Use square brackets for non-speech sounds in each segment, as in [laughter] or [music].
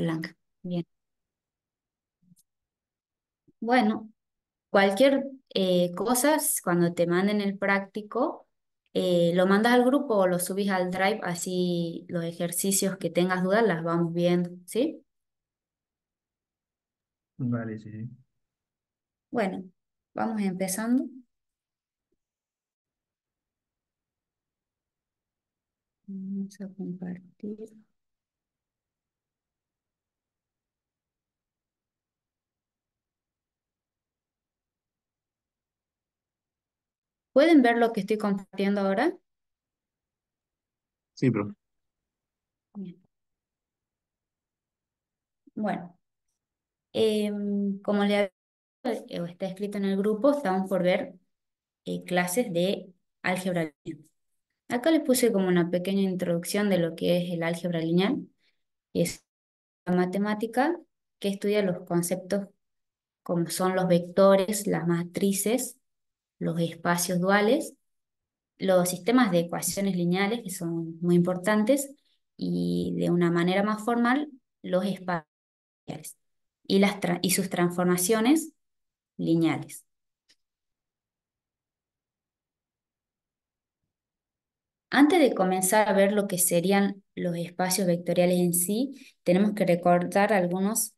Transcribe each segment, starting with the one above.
Blanca. Bien. Bueno, cualquier eh, cosa, cuando te manden el práctico, eh, lo mandas al grupo o lo subís al Drive, así los ejercicios que tengas dudas las vamos viendo, ¿sí? Vale, sí. Bueno, vamos empezando. Vamos a compartir. ¿Pueden ver lo que estoy compartiendo ahora? Sí, bro. Bueno, em, como le está escrito en el grupo, estamos por ver eh, clases de álgebra lineal. Acá les puse como una pequeña introducción de lo que es el álgebra lineal, es la matemática que estudia los conceptos como son los vectores, las matrices, los espacios duales, los sistemas de ecuaciones lineales, que son muy importantes, y de una manera más formal, los espacios y, las y sus transformaciones lineales. Antes de comenzar a ver lo que serían los espacios vectoriales en sí, tenemos que recordar algunos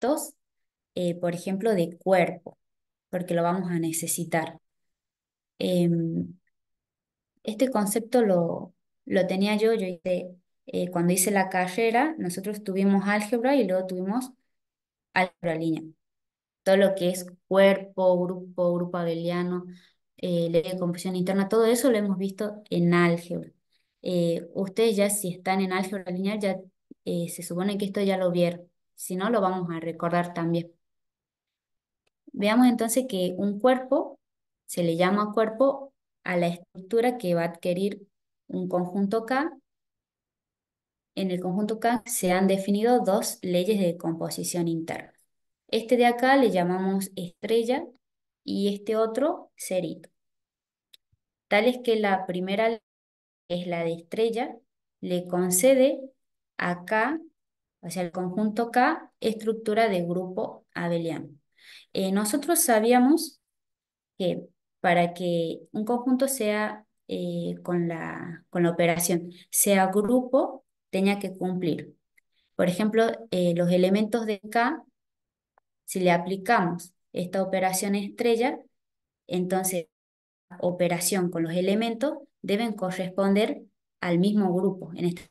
datos, eh, por ejemplo, de cuerpo porque lo vamos a necesitar. Em, este concepto lo, lo tenía yo, yo hice, eh, cuando hice la carrera, nosotros tuvimos álgebra y luego tuvimos álgebra lineal. Todo lo que es cuerpo, grupo, grupo abeliano, eh, ley de composición interna, todo eso lo hemos visto en álgebra. Eh, ustedes ya si están en álgebra lineal, ya se supone que esto ya lo vieron. Si no, lo vamos a recordar también. Veamos entonces que un cuerpo, se le llama cuerpo a la estructura que va a adquirir un conjunto K. En el conjunto K se han definido dos leyes de composición interna. Este de acá le llamamos estrella y este otro cerito. Tal es que la primera es la de estrella, le concede a o sea, el conjunto K, estructura de grupo abeliano. Eh, nosotros sabíamos que para que un conjunto sea eh, con, la, con la operación, sea grupo, tenía que cumplir. Por ejemplo, eh, los elementos de K, si le aplicamos esta operación estrella, entonces la operación con los elementos deben corresponder al mismo grupo, este,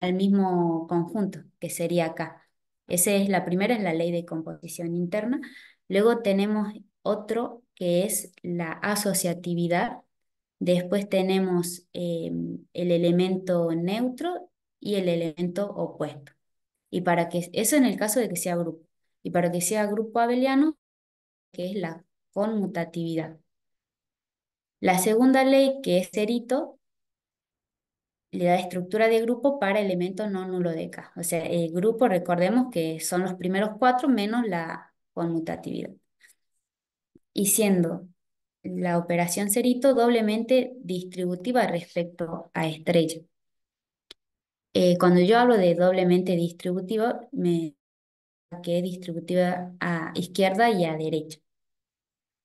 al mismo conjunto, que sería K. Esa es la primera, es la ley de composición interna. Luego tenemos otro que es la asociatividad. Después tenemos em, el elemento neutro y el elemento opuesto. Y para que, eso en el caso de que sea grupo. Y para que sea grupo abeliano, que es la conmutatividad. La segunda ley, que es Cerito, le da estructura de grupo para elemento no nulo de K. O sea, el grupo, recordemos que son los primeros cuatro menos la conmutatividad. Y siendo la operación cerito doblemente distributiva respecto a estrella. Eh, cuando yo hablo de doblemente distributiva, me que es distributiva a izquierda y a derecha.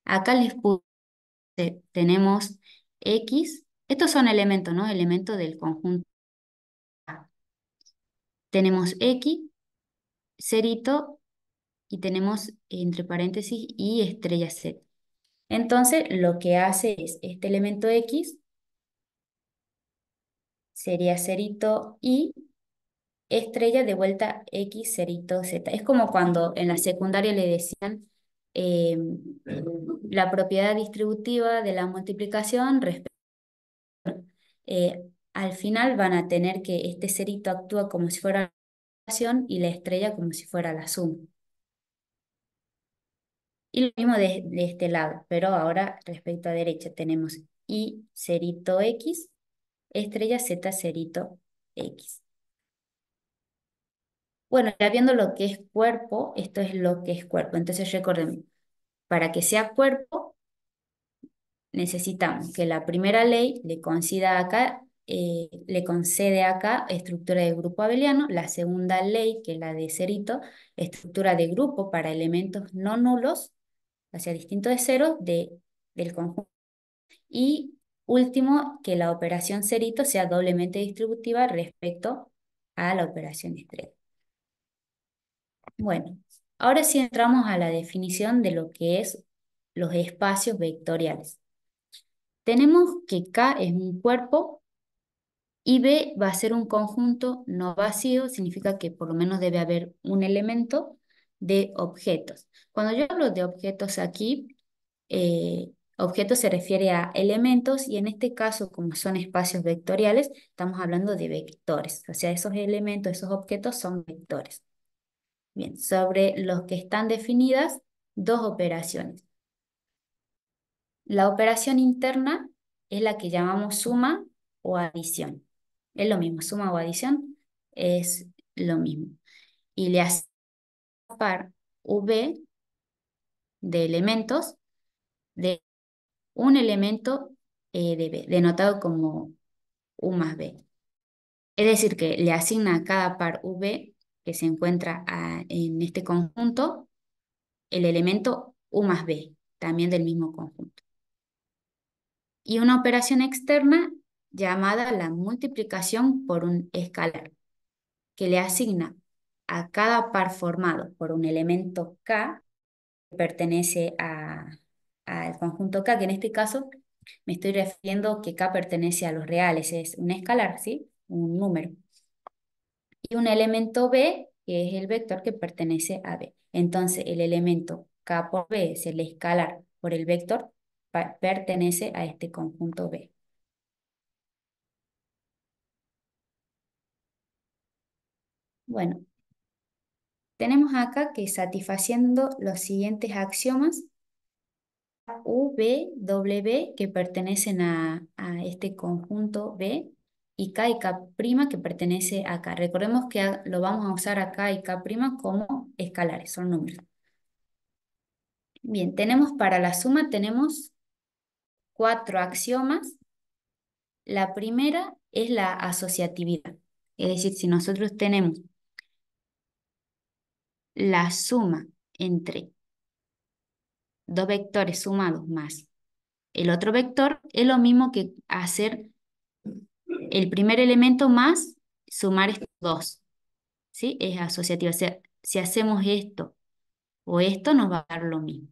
Acá les puse, tenemos X, estos son elementos, ¿no? Elementos del conjunto Tenemos X, cerito y tenemos entre paréntesis y estrella Z. Entonces, lo que hace es este elemento X sería cerito Y, estrella de vuelta X cerito Z. Es como cuando en la secundaria le decían em, la propiedad distributiva de la multiplicación respecto eh, al final van a tener que este cerito actúa como si fuera la y la estrella como si fuera la suma. Y lo mismo de, este lado, pero ahora respecto a derecha tenemos I cerito X, estrella Z cerito X. Bueno, ya viendo lo que es cuerpo, esto es lo que es cuerpo. Entonces recuerden, para que sea cuerpo, necesitamos que la primera ley le conceda acá, eh, le concede acá estructura de grupo abeliano, la segunda ley, que es la de Cerito, estructura de grupo para elementos no nulos, o sea, distinto de cero de, del conjunto. Y último, que la operación cerito sea doblemente distributiva respecto a la operación estrella. Bueno, ahora sí entramos a la definición de lo que es los espacios vectoriales. Tenemos que K es un cuerpo y B va a ser un conjunto no vacío, significa que por lo menos debe haber un elemento de objetos. Cuando yo hablo de objetos aquí, eh, objetos objeto se refiere a elementos y en este caso, como son espacios vectoriales, estamos hablando de vectores. O sea, esos elementos, esos objetos son vectores. Bien, sobre los que están definidas dos operaciones. La operación interna es la que llamamos suma o adición. Es lo mismo, suma o adición es lo mismo. Y le par V de elementos de un elemento eh, de denotado como U más B. Es decir, que le asigna a cada par V que se encuentra ah, en este conjunto el elemento U más B, también del mismo conjunto. Y una operación externa llamada la multiplicación por un escalar, que le asigna a cada par formado por un elemento K que pertenece al conjunto K, que en este caso me estoy refiriendo que K pertenece a los reales, es un escalar, ¿sí? Un número. Y un elemento B, que es el vector que pertenece a B. Entonces, el elemento K por B es el escalar por el vector, pertenece a este conjunto B. Bueno, tenemos acá que satisfaciendo los siguientes axiomas, V, W, que pertenecen a, este conjunto B, y K y K' que pertenece acá. Recordemos que lo vamos a usar acá y K' como escalares, son números. Bien, tenemos para la suma, tenemos cuatro axiomas. La primera es la asociatividad. Es decir, si nosotros tenemos la suma entre dos vectores sumados más el otro vector es lo mismo que hacer el primer elemento más sumar estos dos. ¿Sí? Es asociativo, O sea, si hacemos esto o esto, nos va a dar lo mismo.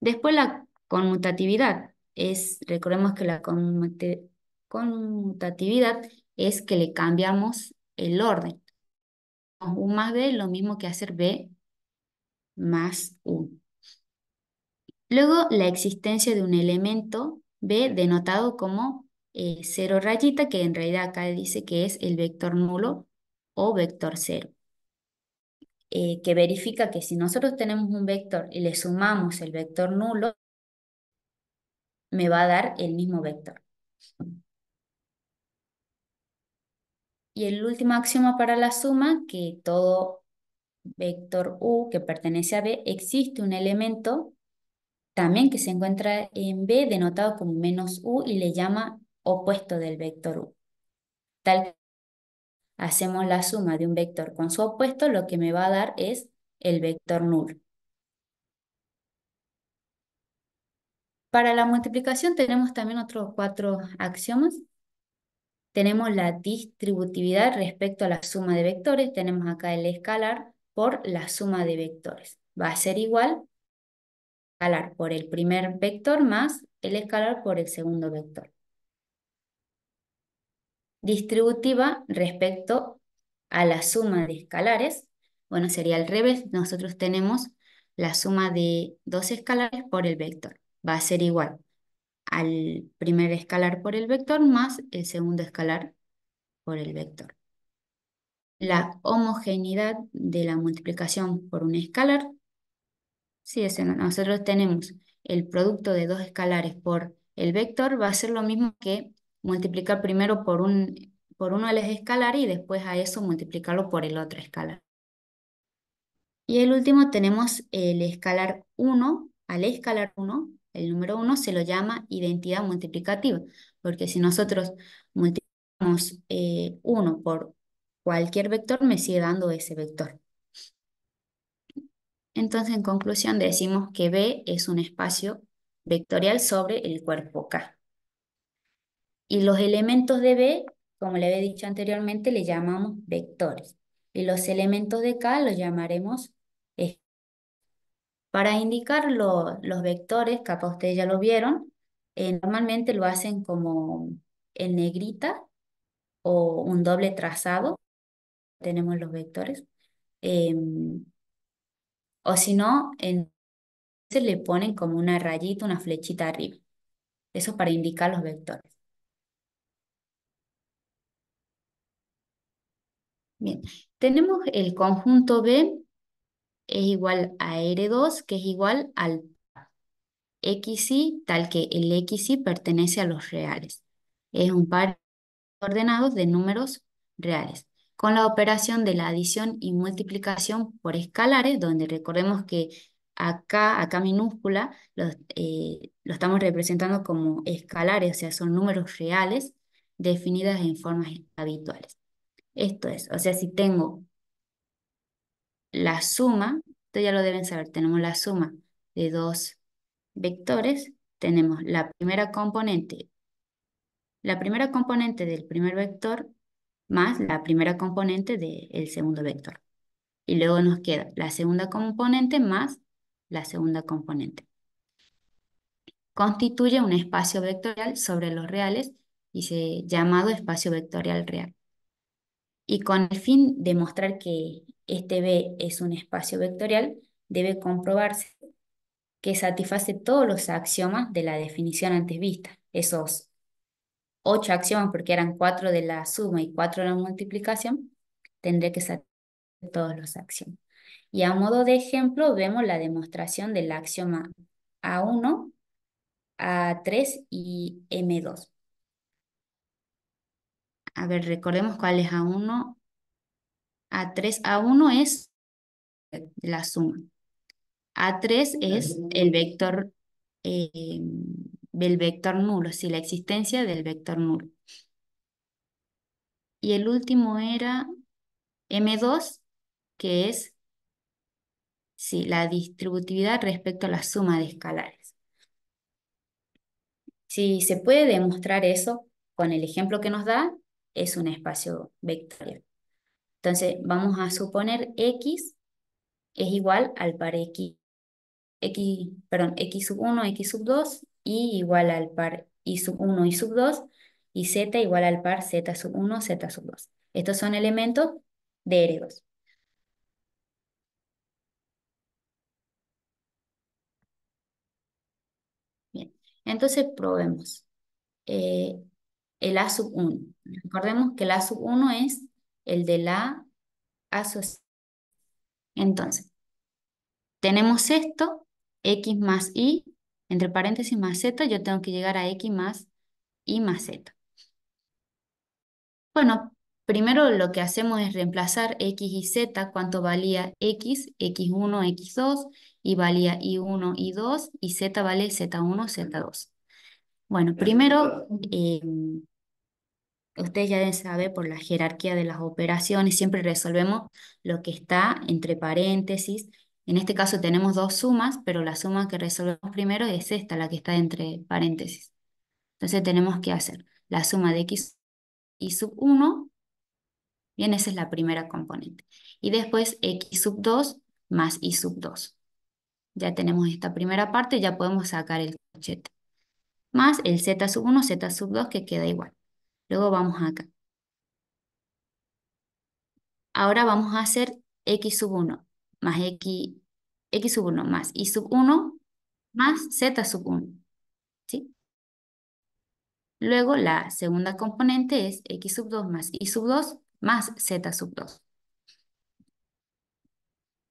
Después la conmutatividad. Es, recordemos que la conmutatividad es que le cambiamos el orden. U más B lo mismo que hacer B más 1 Luego, la existencia de un elemento B denotado como eh, cero rayita, que en realidad acá dice que es el vector nulo o vector cero. Eh, que verifica que si nosotros tenemos un vector y le sumamos el vector nulo, me va a dar el mismo vector. Y el último axioma para la suma, que todo vector U que pertenece a B, existe un elemento también que se encuentra en B denotado como menos U y le llama opuesto del vector U. Tal hacemos la suma de un vector con su opuesto, lo que me va a dar es el vector nulo. Para la multiplicación tenemos también otros cuatro axiomas tenemos la distributividad respecto a la suma de vectores, tenemos acá el escalar por la suma de vectores. Va a ser igual escalar por el primer vector más el escalar por el segundo vector. Distributiva respecto a la suma de escalares, bueno, sería al revés, nosotros tenemos la suma de dos escalares por el vector, va a ser igual al primer escalar por el vector más el segundo escalar por el vector. La homogeneidad de la multiplicación por un escalar, si nosotros tenemos el producto de dos escalares por el vector, va a ser lo mismo que multiplicar primero por, un, por uno el escalar y después a eso multiplicarlo por el otro escalar. Y el último tenemos el escalar 1, al escalar 1 el número uno, se lo llama identidad multiplicativa, porque si nosotros multiplicamos eh, uno por cualquier vector, me sigue dando ese vector. Entonces, en conclusión, decimos que B es un espacio vectorial sobre el cuerpo K. Y los elementos de B, como le había dicho anteriormente, le llamamos vectores. Y los elementos de K los llamaremos para indicar los vectores, capaz ustedes ya lo vieron, eh, normalmente lo hacen como en negrita o un doble trazado, tenemos los vectores, em, o si no, se le ponen como una rayita, una flechita arriba. Eso para indicar los vectores. Bien, tenemos el conjunto B es igual a R2, que es igual al XY, tal que el XY pertenece a los reales. Es un par ordenado de números reales. Con la operación de la adición y multiplicación por escalares, donde recordemos que acá, acá minúscula, lo, eh, lo estamos representando como escalares, o sea, son números reales definidas en formas habituales. Esto es, o sea, si tengo la suma, esto ya lo deben saber, tenemos la suma de dos vectores, tenemos la primera componente, la primera componente del primer vector más la primera componente del segundo vector. Y luego nos queda la segunda componente más la segunda componente. Constituye un espacio vectorial sobre los reales y se llamado espacio vectorial real. Y con el fin de mostrar que este B es un espacio vectorial, debe comprobarse que satisface todos los axiomas de la definición antes vista, esos ocho axiomas, porque eran cuatro de la suma y cuatro de la multiplicación, tendré que satisfacer todos los axiomas. Y a modo de ejemplo, vemos la demostración del axioma A1, A3 y M2. A ver, recordemos cuál es A1, a3, A1 es la suma. A3 es el vector, eh, del vector nulo, si la existencia del vector nulo. Y el último era M2, que es si la distributividad respecto a la suma de escalares. Si se puede demostrar eso con el ejemplo que nos da, es un espacio vectorial. Entonces vamos a suponer x es igual al par x, x perdón, x sub 1, x sub 2 y igual al par y sub 1 y sub 2 y z igual al par z sub 1, z sub 2. Estos son elementos de R2. Bien, entonces probemos. Eh, el a sub 1. Recordemos que el a sub 1 es el de la asociación. Entonces, tenemos esto, x más y, entre paréntesis más z, yo tengo que llegar a x más y más z. Bueno, primero lo que hacemos es reemplazar x y z, cuánto valía x, x1, x2, y valía y1, y2, y z vale z1, z2. Bueno, primero em, Ustedes ya saben por la jerarquía de las operaciones, siempre resolvemos lo que está entre paréntesis. En este caso tenemos dos sumas, pero la suma que resolvemos primero es esta, la que está entre paréntesis. Entonces tenemos que hacer la suma de x y sub 1, bien, esa es la primera componente. Y después x sub 2 más y sub 2. Ya tenemos esta primera parte, ya podemos sacar el cochete. Más el z sub 1, z sub 2 que queda igual. Luego vamos acá. Ahora vamos a hacer x sub 1 más x, x sub 1 más y sub 1 más z sub 1. ¿sí? Luego la segunda componente es x sub 2 más y sub 2 más z sub 2.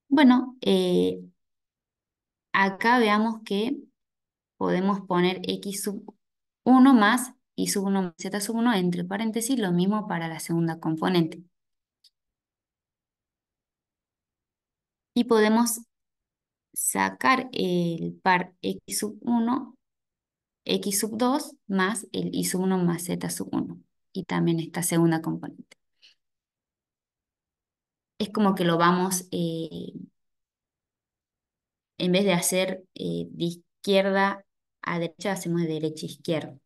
Bueno, eh, acá veamos que podemos poner x sub 1 más y sub 1 más z sub 1 entre paréntesis, lo mismo para la segunda componente. Y podemos sacar el par x sub 1, x sub 2 más el y sub 1 más z sub 1 y también esta segunda componente. Es como que lo vamos, eh, en vez de hacer eh, de izquierda a derecha, hacemos de derecha a izquierda.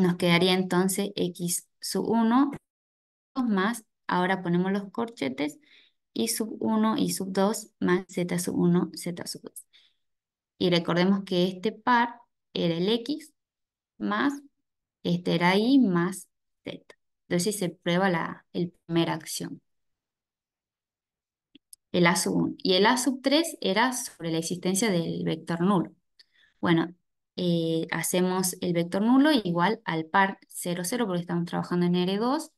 Nos quedaría entonces x sub 1 más, ahora ponemos los corchetes, y sub 1 y sub 2 más z sub 1, z sub 2. Y recordemos que este par era el x más, este era y más z. Entonces se prueba la, el primera acción. El a sub 1. Y el a sub 3 era sobre la existencia del vector nulo. Bueno, eh, hacemos el vector nulo igual al par 0, 0, porque estamos trabajando en R2.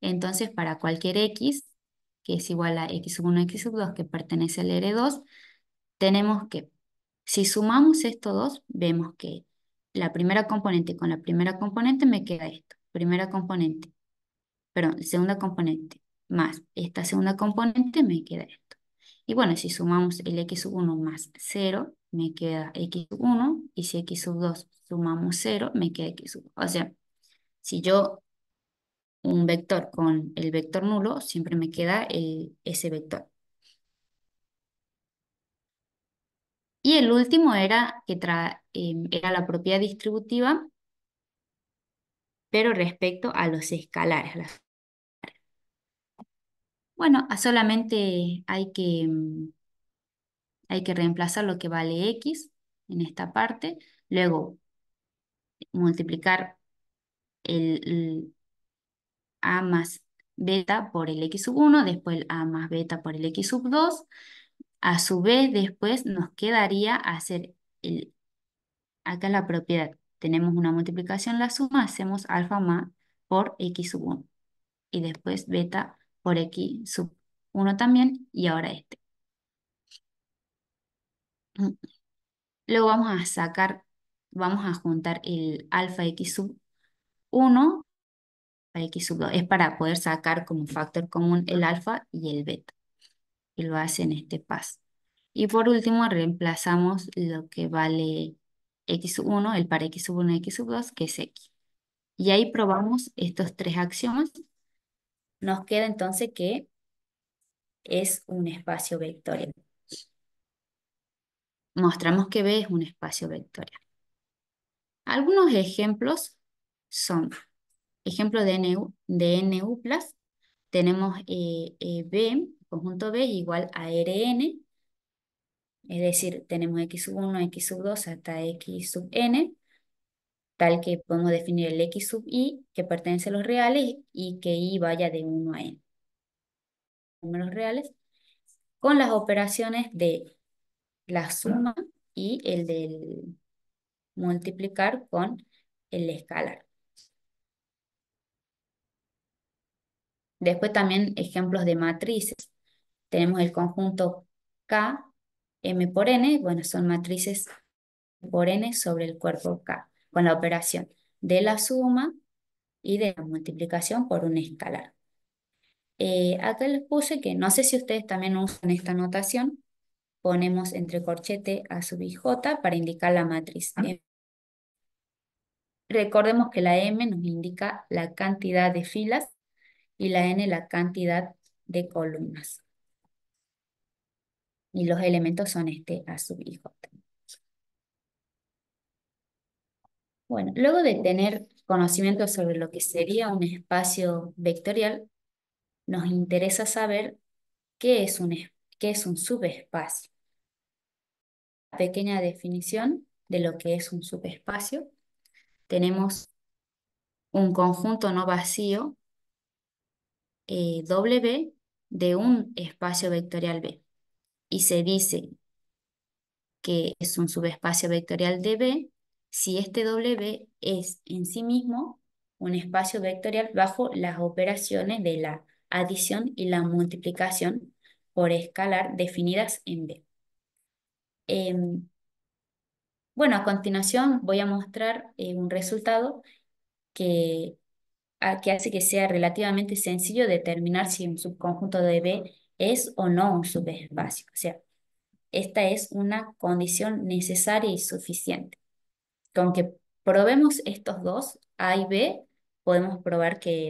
Entonces, para cualquier x, que es igual a x1, x2, que pertenece al R2, tenemos que, si sumamos estos dos, vemos que la primera componente con la primera componente me queda esto. Primera componente, perdón, segunda componente más esta segunda componente me queda esto. Y bueno, si sumamos el x1 más 0, me queda x1 y si x sub 2 sumamos 0, me queda x1. O sea, si yo un vector con el vector nulo, siempre me queda eh, ese vector. Y el último era, que em, era la propiedad distributiva, pero respecto a los escalares. Las... Bueno, solamente hay que em, hay que reemplazar lo que vale x en esta parte, luego multiplicar el, a más beta por el x sub 1, después el a más beta por el x sub 2. A su vez, después nos quedaría hacer el, acá la propiedad. Tenemos una multiplicación, la suma, hacemos alfa más por x sub 1. Y después beta por x sub 1 también, y ahora este. Luego vamos a sacar, vamos a juntar el alfa x sub 1 para x sub 2. Es para poder sacar como factor común el alfa y el beta. Y lo hace en este paso. Y por último reemplazamos lo que vale x 1, el par x 1 y x 2, que es x. Y ahí probamos estos tres axiomas. Nos queda entonces que es un espacio vectorial mostramos que B es un espacio vectorial. Algunos ejemplos son ejemplo de NU, de tenemos eh, eh, B, conjunto B igual a Rn, es decir, tenemos x sub 1, x sub 2 hasta x sub n, tal que podemos definir el x sub i que pertenece a los reales y que i vaya de 1 a n. Números reales, con las operaciones de la suma y el del multiplicar con el escalar. Después también ejemplos de matrices. Tenemos el conjunto K, M por N, bueno, son matrices por N sobre el cuerpo K, con la operación de la suma y de la multiplicación por un escalar. Eh, acá les puse que no sé si ustedes también usan esta notación, ponemos entre corchete A sub j para indicar la matriz Recordemos que la M nos indica la cantidad de filas y la N la cantidad de columnas. Y los elementos son este A sub j. Bueno, luego de tener conocimiento sobre lo que sería un espacio vectorial, nos interesa saber qué es un, qué es un subespacio pequeña definición de lo que es un subespacio. Tenemos un conjunto no vacío W eh, de un espacio vectorial B. Y se dice que es un subespacio vectorial de B si este W es en sí mismo un espacio vectorial bajo las operaciones de la adición y la multiplicación por escalar definidas en B. Em, bueno, a continuación voy a mostrar eh, un resultado que, que hace que sea relativamente sencillo determinar si un subconjunto de B es o no un subespacio. O sea, esta es una condición necesaria y suficiente. Con que probemos estos dos, A y B, podemos probar que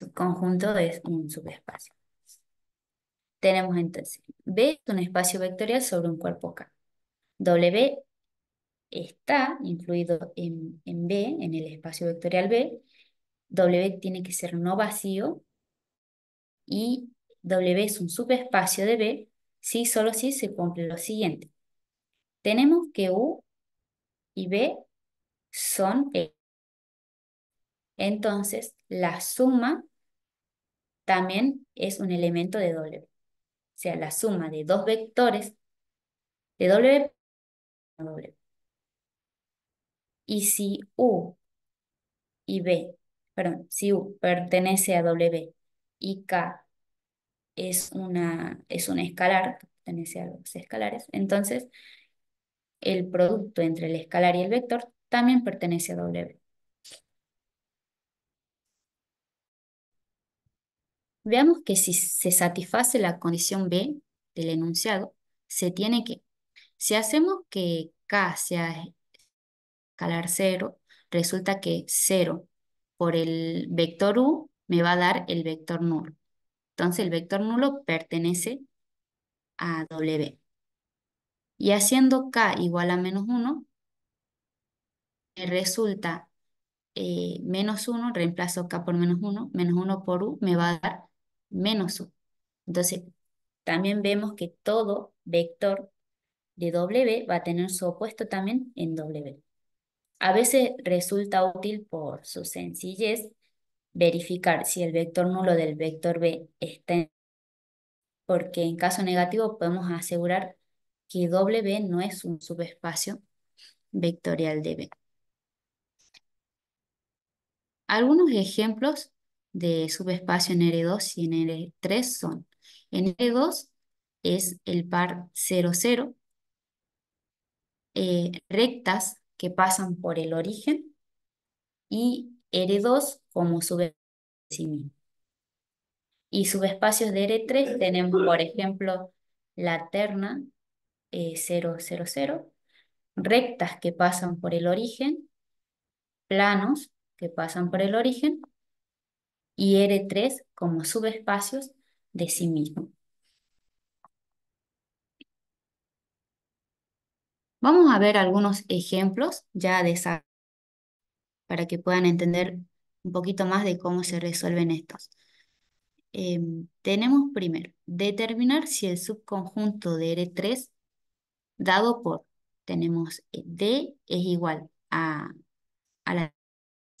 el conjunto es un subespacio. Tenemos entonces B es un espacio vectorial sobre un cuerpo K. W está incluido en, B, en el espacio vectorial B. W tiene que ser no vacío y W es un subespacio de B si solo si se cumple lo siguiente. Tenemos que U y B son E. Entonces, la suma también es un elemento de W sea la suma de dos vectores de W, w. Y si U y B, perdón, si U pertenece a W y K es una, es una escalar, pertenece a los escalares, entonces el producto entre el escalar y el vector también pertenece a W. Veamos que si se satisface la condición B del enunciado, se tiene que. Si hacemos que K sea escalar cero, resulta que 0 por el vector U me va a dar el vector nulo. Entonces el vector nulo pertenece a W. Y haciendo K igual a menos 1, me resulta eh, menos 1, reemplazo K por menos 1, menos 1 por U, me va a dar menos u. Entonces, también vemos que todo vector de W va a tener su opuesto también en W. A veces resulta útil por su sencillez verificar si el vector nulo del vector B está en porque en caso negativo podemos asegurar que W no es un subespacio vectorial de B. Algunos ejemplos de subespacio en R2 y en R3 son. En R2 es el par 0,0 eh, rectas que pasan por el origen y R2 como subespacio de Y subespacios de R3 tenemos, por ejemplo, la terna eh, rectas que pasan por el origen, planos que pasan por el origen y R3 como subespacios de sí mismo. Vamos a ver algunos ejemplos ya de esa para que puedan entender un poquito más de cómo se resuelven estos. Em, tenemos primero, determinar si el subconjunto de R3 dado por, tenemos eh, D es igual a, a la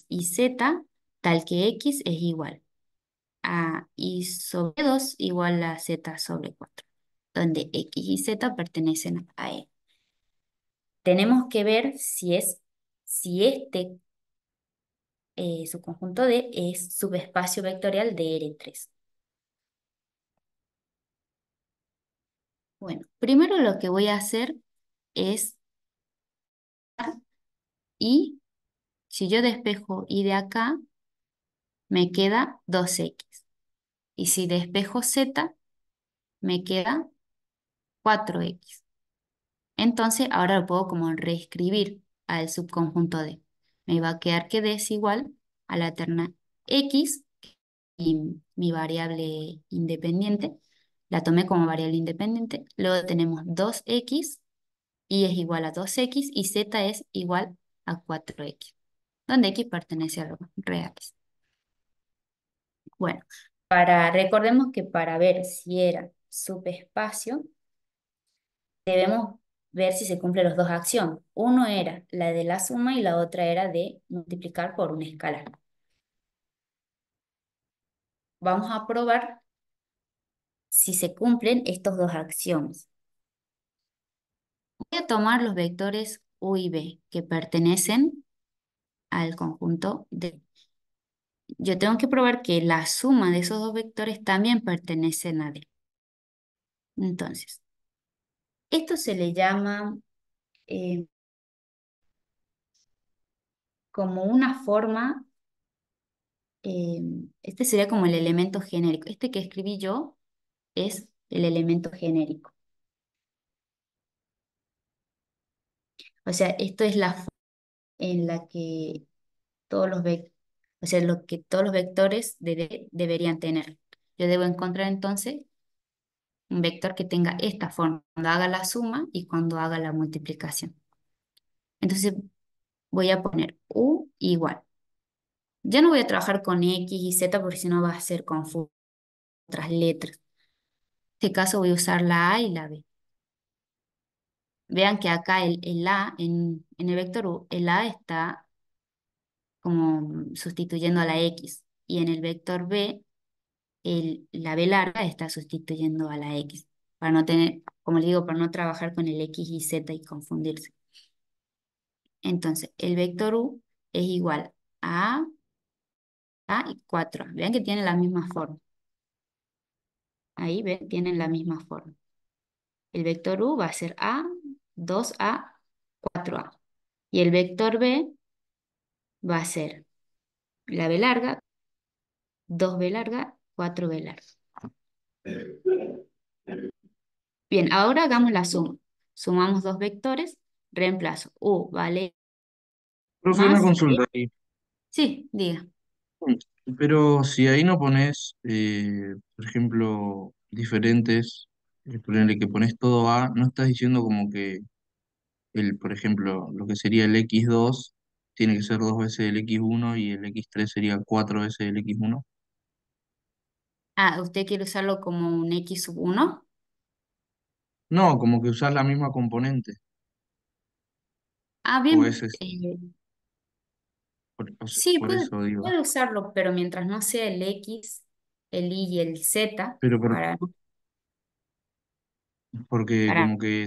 y Z tal que x es igual a y sobre 2 igual a z sobre 4, donde x y z pertenecen a E. Tenemos que ver si, es, si este eh, subconjunto D es subespacio vectorial de R3. Bueno, primero lo que voy a hacer es y si yo despejo y de acá, me queda 2x. Y si despejo z, me queda 4x. Entonces ahora lo puedo como reescribir al subconjunto de. Me va a quedar que d es igual a la terna x, y mi variable independiente, la tomé como variable independiente, luego tenemos 2x, y es igual a 2x, y z es igual a 4x, donde x pertenece a los reales. Bueno, para, recordemos que para ver si era subespacio, debemos ver si se cumplen los dos acciones. Uno era la de la suma y la otra era de multiplicar por una escalar. Vamos a probar si se cumplen estas dos acciones. Voy a tomar los vectores U y B que pertenecen al conjunto de yo tengo que probar que la suma de esos dos vectores también pertenecen a D. Entonces, esto se le llama eh, como una forma, eh, este sería como el elemento genérico. Este que escribí yo es el elemento genérico. O sea, esto es la forma en la que todos los vectores o sea, lo que todos los vectores deberían tener. Yo debo encontrar entonces un vector que tenga esta forma, cuando haga la suma y cuando haga la multiplicación. Entonces voy a poner U igual. Ya no voy a trabajar con X y Z porque si no va a ser confuso otras letras. En este caso voy a usar la A y la B. Vean que acá el, A, en, en el vector U, el A está como sustituyendo a la X. Y en el vector B, el, la B larga está sustituyendo a la X, para no tener, como les digo, para no trabajar con el X y Z y confundirse. Entonces, el vector U es igual a A y 4. Vean que tienen la misma forma. Ahí ven, tienen la misma forma. El vector U va a ser A, 2A, 4A. Y el vector B va a ser la B larga, 2B larga, 4B larga. Bien, ahora hagamos la suma. Sumamos dos vectores, reemplazo. U vale... Profe, una consulta ahí. Sí, diga. Mm, pero si ahí no pones, eh, por ejemplo, diferentes, eh, ponerle que pones todo A, ¿no estás diciendo como que, el, por ejemplo, lo que sería el X2 tiene que ser dos veces el X1 y el X3 sería cuatro veces el X1. Ah, ¿usted quiere usarlo como un X 1? No, como que usar la misma componente. Ah, bien. Eh, sí, pues puede, usarlo, pero mientras no sea el X, el Y y el Z, Pero perdón. porque como que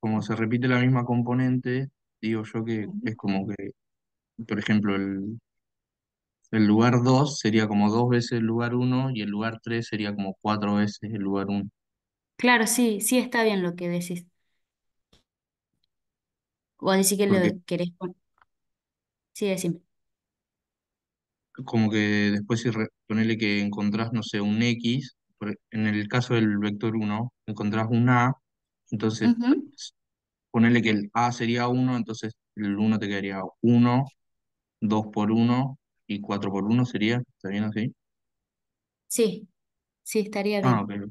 como se repite la misma componente, digo yo que es como que por ejemplo, el, lugar 2 sería como dos veces el lugar 1 y el lugar 3 sería como cuatro veces el lugar 1. Claro, sí, sí está bien lo que decís. Vos decís que lo querés poner. Sí, decime. como que después si ponele que encontrás, no sé, un X, e, en el caso del vector 1, encontrás un A, entonces ponele que el A sería 1, entonces el 1 te quedaría 1 2 por 1 y 4 por 1 sería, ¿está bien así? Sí, sí, estaría ah, bien.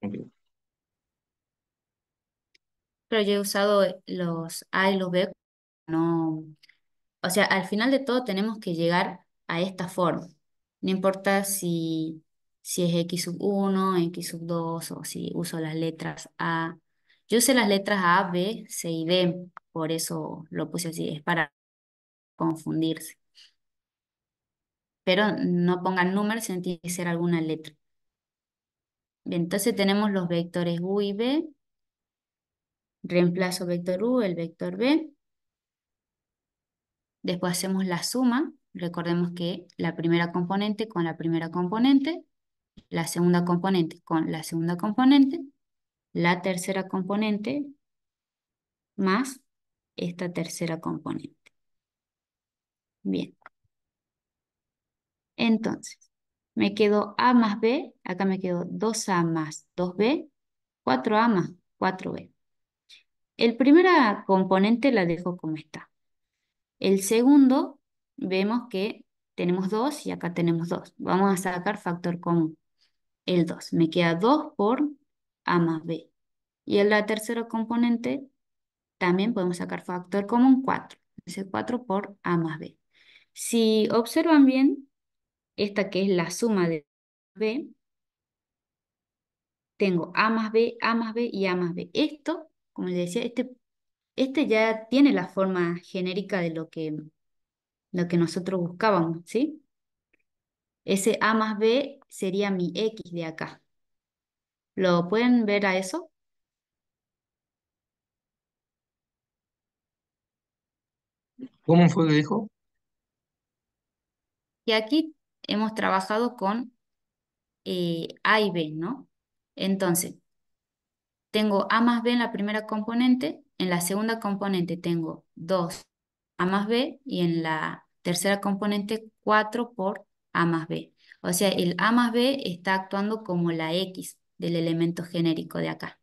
Ah, ok, Pero yo he usado los A y los B, no. O sea, al final de todo tenemos que llegar a esta forma. No importa si, si es X sub 1, X sub 2 o si uso las letras A. Yo usé las letras A, B, C y D, por eso lo puse así. Es para confundirse. Pero no pongan números, sino tiene que ser alguna letra. entonces tenemos los vectores U y B. Reemplazo vector U, el vector B. Después hacemos la suma. Recordemos que la primera componente con la primera componente, la segunda componente con la segunda componente, la tercera componente más esta tercera componente. Bien. Entonces, me quedo A más B, acá me quedo 2A más 2B, 4A más 4B. El primer componente la dejo como está. El segundo, vemos que tenemos 2 y acá tenemos 2. Vamos a sacar factor común, el 2. Me queda 2 por A más B. Y en la tercera componente también podemos sacar factor común 4. Entonces 4 por A más B. Si observan bien, esta que es la suma de B, tengo A más B, A más B y A más B. Esto, como les decía, este, este ya tiene la forma genérica de lo que, lo que nosotros buscábamos, ¿sí? Ese A más B sería mi X de acá. ¿Lo pueden ver a eso? ¿Cómo fue que dijo? Y aquí hemos trabajado con eh, A y B, ¿no? Entonces, tengo A más B en la primera componente, en la segunda componente tengo 2 A más B y en la tercera componente 4 por A más B. O sea, el A más B está actuando como la X del elemento genérico de acá.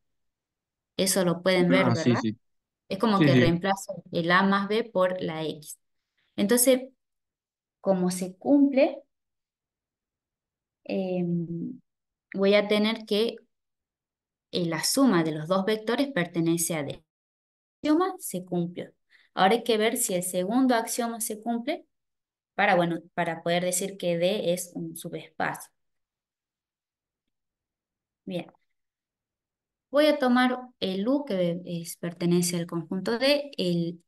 Eso lo pueden ah, ver, ¿verdad? Es como que reemplazo el A más B por la X. Entonces, como se cumple, em, voy a tener que eh, la suma de los dos vectores pertenece a D. El axioma se cumple. Ahora hay que ver si el segundo axioma se cumple para, bueno, para poder decir que D es un subespacio. Bien. Voy a tomar el U que pertenece al conjunto D, el,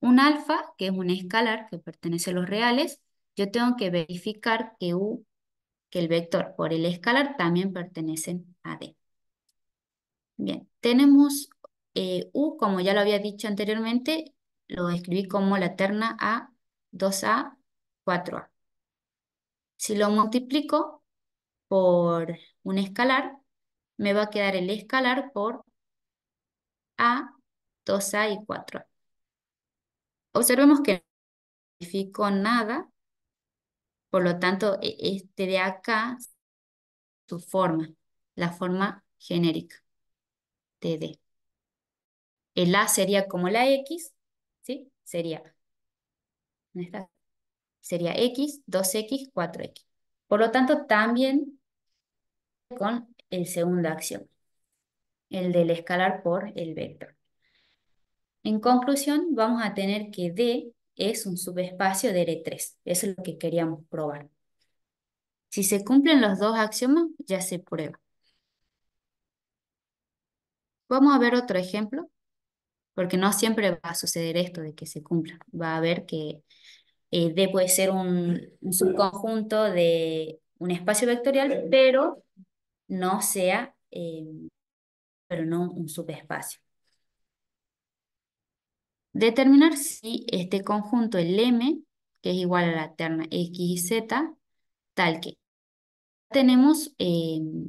un alfa que es un escalar que pertenece a los reales, yo tengo que verificar que U, que el vector por el escalar también pertenecen a D. Bien, tenemos eh, U, como ya lo había dicho anteriormente, lo escribí como la terna A, 2A, 4A. Si lo multiplico por un escalar, me va a quedar el escalar por A, 2A y 4A. Observemos que no modifico nada por lo tanto, e, este de acá, su forma, la forma genérica, D. El A sería como la X, ¿sí? Sería, Sería X, 2X, 4X. Por lo tanto, también con el segundo acción, el del escalar por el vector. En conclusión, vamos a tener que D es un subespacio de R3. Eso es lo que queríamos probar. Si se cumplen los dos axiomas, ya se prueba. Vamos a ver otro ejemplo, porque no siempre va a suceder esto de que se cumpla. Va a haber que eh, D puede ser un, subconjunto de un espacio vectorial, pero no sea, eh, pero no un subespacio. Determinar si este conjunto, el M, que es igual a la terna X y Z, tal que tenemos, em,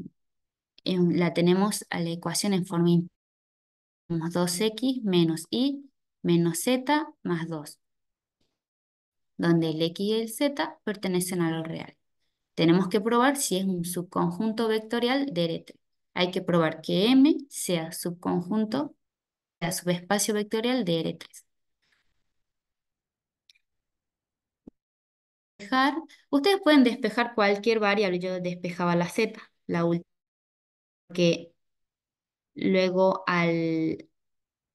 la tenemos a la ecuación en forma tenemos 2X menos Y menos Z más 2, donde el X y el Z pertenecen a lo real. Tenemos que probar si es un subconjunto vectorial de Eretre. Hay que probar que M sea subconjunto subespacio vectorial de R3. Despejar. Ustedes pueden despejar cualquier variable, yo despejaba la z, la última, porque luego al,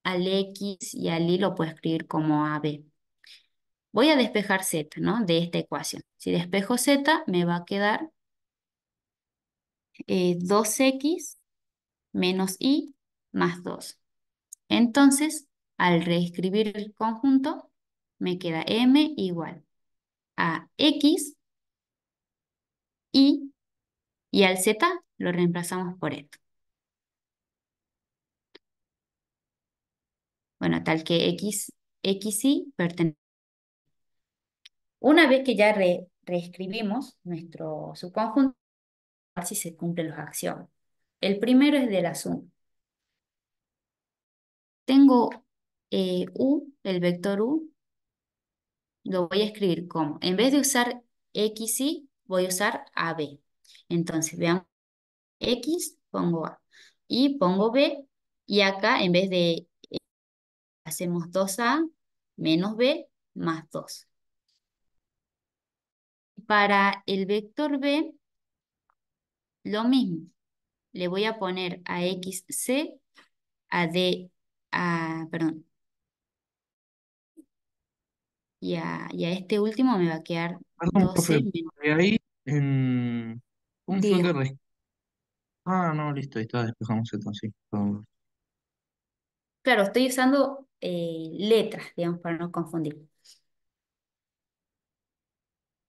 al x y al y lo puedo escribir como ab. Voy a despejar z, ¿no? De esta ecuación. Si despejo z, me va a quedar 2x eh, menos y más 2. Entonces, al reescribir el conjunto, me queda m igual a x, y, y al z lo reemplazamos por esto. Bueno, tal que x, x y pertenece. Una vez que ya reescribimos nuestro subconjunto, si se cumplen los acciones. El primero es del asunto. Tengo eh, U, el vector U, lo voy a escribir como, en vez de usar y voy a usar AB. Entonces, veamos, X, pongo A, y pongo B, y acá en vez de, eh, hacemos 2A menos B más 2. Para el vector B, lo mismo. Le voy a poner a XC, a D Ah, perdón, y a, este último me va a quedar Ah, no, listo, está, despejamos esto, claro, estoy usando eh, letras, digamos, para no confundir.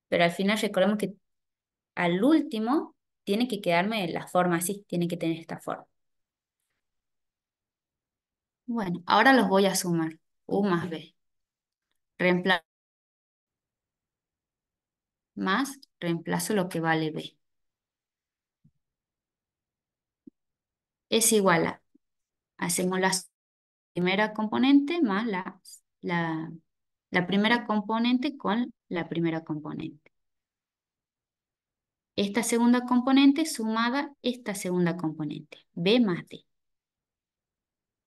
Pero al final recordemos que al último tiene que quedarme la forma así, tiene que tener esta forma. Bueno, ahora los voy a sumar. U más B. Reemplazo más, reemplazo lo que vale B. Es igual a, hacemos la primera componente más la, la, la primera componente con la primera componente. Esta segunda componente sumada esta segunda componente, B más D.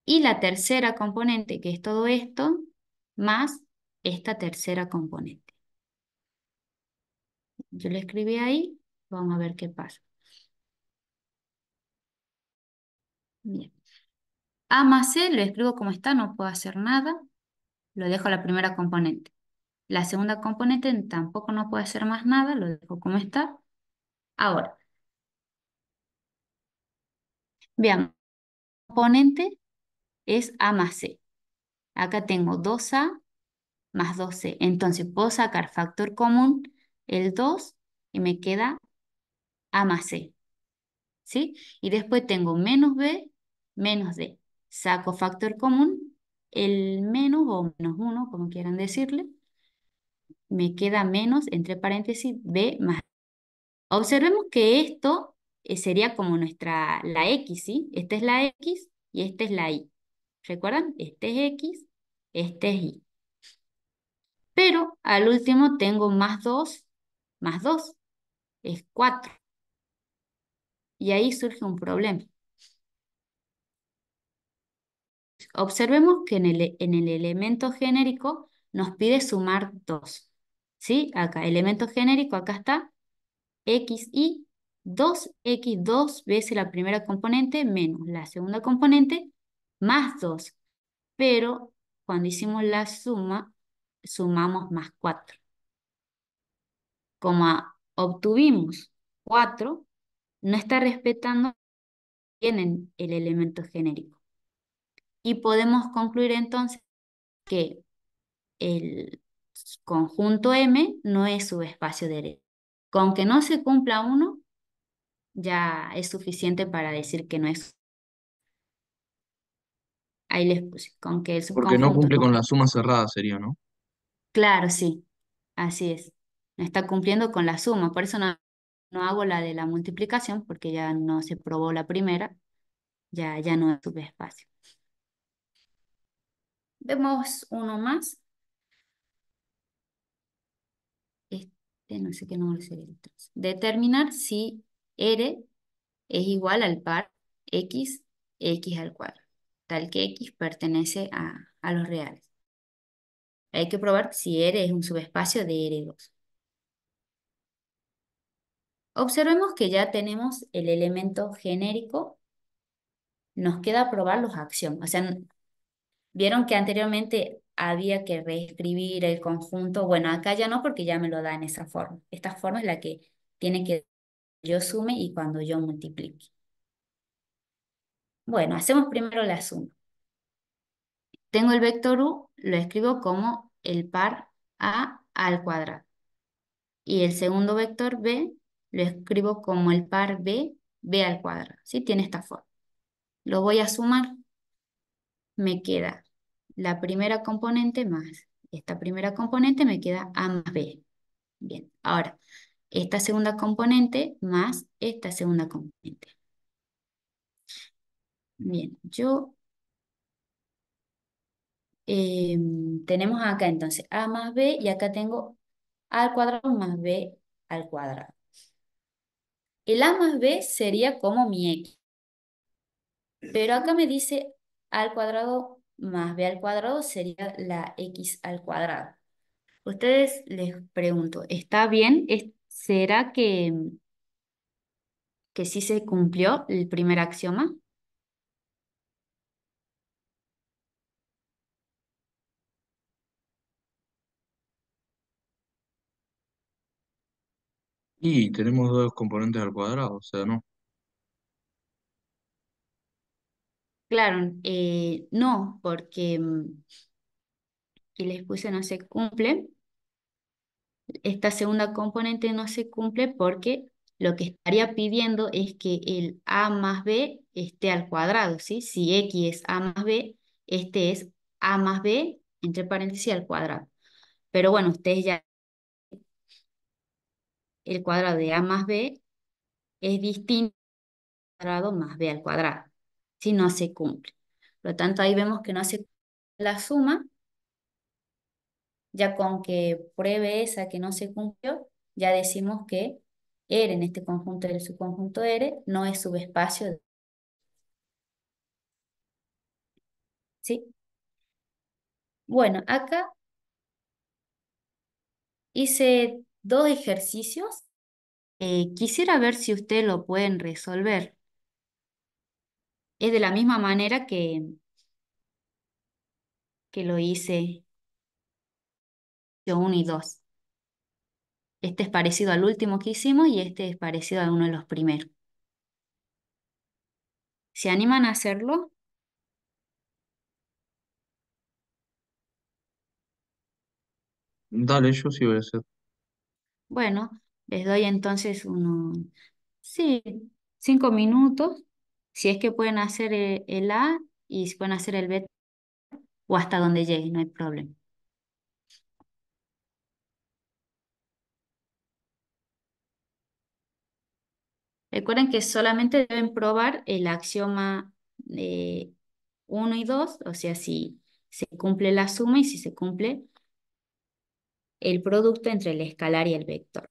Y la tercera componente, que es todo esto, más esta tercera componente. Yo lo escribí ahí, vamos a ver qué pasa. Bien. A más C lo escribo como está, no puedo hacer nada. Lo dejo la primera componente. La segunda componente tampoco no puedo hacer más nada, lo dejo como está. Ahora, veamos, componente es A más C. Acá tengo 2A más 2C. Entonces puedo sacar factor común, el 2, y me queda A más C. ¿Sí? Y después tengo menos B, menos D. Saco factor común, el menos o menos 1, como quieran decirle. Me queda menos, entre paréntesis, B más D. Observemos que esto eh, sería como nuestra, la X, ¿sí? Esta es la X y esta es la Y. ¿Recuerdan? Este es X, este es Y. Pero al último tengo más 2, más 2, es 4. Y ahí surge un problema. Observemos que en el, en el elemento genérico nos pide sumar 2. ¿Sí? Acá, elemento genérico, acá está, x, y 2x, 2 veces la primera componente menos la segunda componente más 2, pero cuando hicimos la suma, sumamos más 4. Como obtuvimos 4, no está respetando tienen el elemento genérico. Y podemos concluir entonces que el conjunto M no es subespacio derecho. Con que no se cumpla uno, ya es suficiente para decir que no es Ahí les puse, con que el Porque no cumple con la suma cerrada, sería, ¿no? Claro, sí, así es. No está cumpliendo con la suma, por eso no, hago la de la multiplicación, porque ya no se probó la primera, ya, ya no tuve espacio. Vemos uno más. Este, no sé qué número sería Determinar si R es igual al par X, X al cuadrado tal que X pertenece a, los reales. Hay que probar si R es un subespacio de R2. Observemos que ya tenemos el elemento genérico. Nos queda probar los axiomas. O sea, vieron que anteriormente había que reescribir el conjunto. Bueno, acá ya no porque ya me lo da en esa forma. Esta forma es la que tiene que yo sume y cuando yo multiplique. Bueno, hacemos primero la suma. Tengo el vector u, lo escribo como el par a al cuadrado. Y el segundo vector b lo escribo como el par b, b al cuadrado. ¿sí? Tiene esta forma. Lo voy a sumar. Me queda la primera componente más esta primera componente me queda a más b. Bien, ahora, esta segunda componente más esta segunda componente. Bien, yo em, tenemos acá entonces A más B y acá tengo A al cuadrado más B al cuadrado. El A más B sería como mi X. Pero acá me dice A al cuadrado más B al cuadrado sería la X al cuadrado. Ustedes les pregunto, ¿está bien? ¿Será que, que sí se cumplió el primer axioma? Y tenemos dos componentes al cuadrado, o sea, no. Claro, eh, no, porque si mm, y les puse no se cumple. Esta segunda componente no se cumple porque lo que estaría pidiendo es que el a más b esté al cuadrado, ¿sí? Si x es a más b, este es a más b, entre paréntesis, al cuadrado. Pero bueno, ustedes ya el cuadrado de a más b es distinto al cuadrado más b al cuadrado, si no se cumple. Por lo tanto, ahí vemos que no se cumple la suma, ya con que pruebe esa que no se cumplió, ya decimos que R en este conjunto del subconjunto R no es subespacio de ¿Sí? Bueno, acá hice dos ejercicios. Eh, quisiera ver si ustedes lo pueden resolver. Es de la misma manera que, que lo hice yo uno y dos Este es parecido al último que hicimos y este es parecido a uno de los primeros. ¿Se animan a hacerlo? Dale, yo sí voy a hacer. Bueno, les doy entonces unos, sí, cinco minutos, si es que pueden hacer eh, el, A y si pueden hacer el B o hasta donde llegue, no hay problema. Recuerden que solamente deben probar el axioma de eh, 1 y 2, o sea, si se cumple la suma y si se cumple el producto entre el escalar y el vector.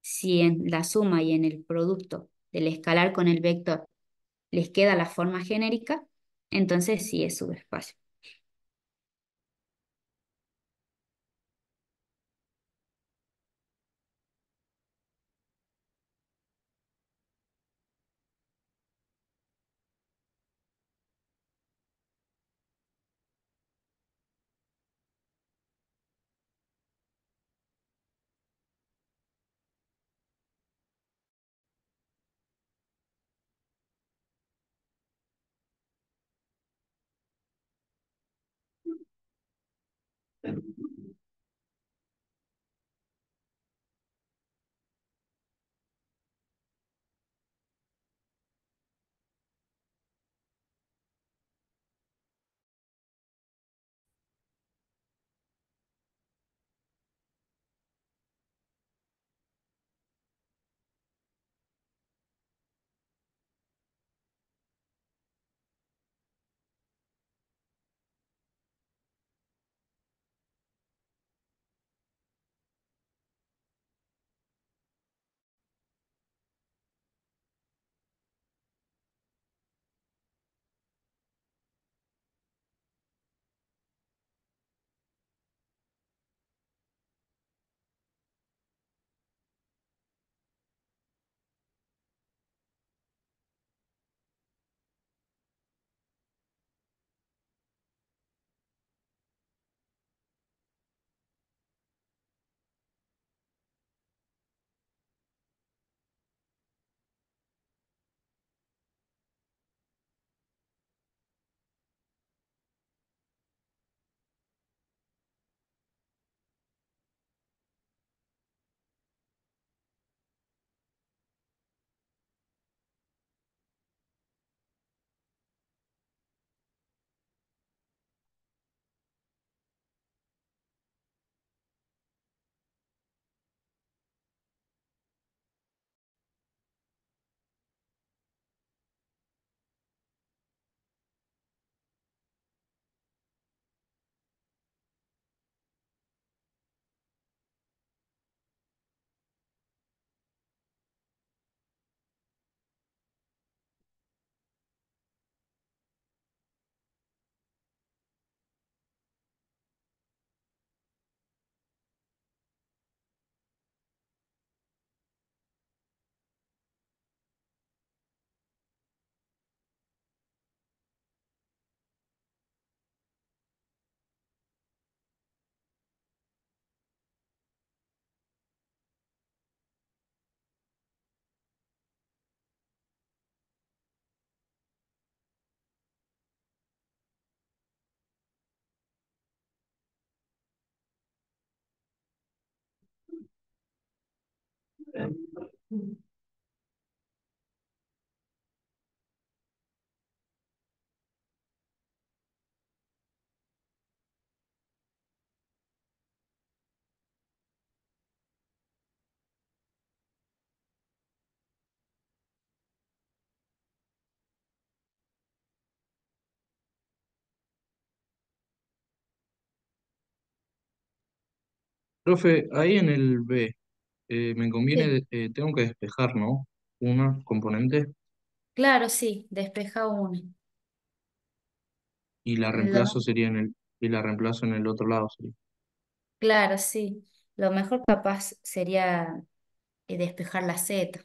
Si en la suma y en el producto del escalar con el vector les queda la forma genérica, entonces sí es subespacio. Profe, ahí en el B, eh, me conviene, eh, tengo que despejar, ¿no? Una componente claro, sí, despeja una. y la reemplazo sería en el, y la reemplazo en el otro lado sería. claro, sí. Lo mejor capaz sería eh, despejar la Z.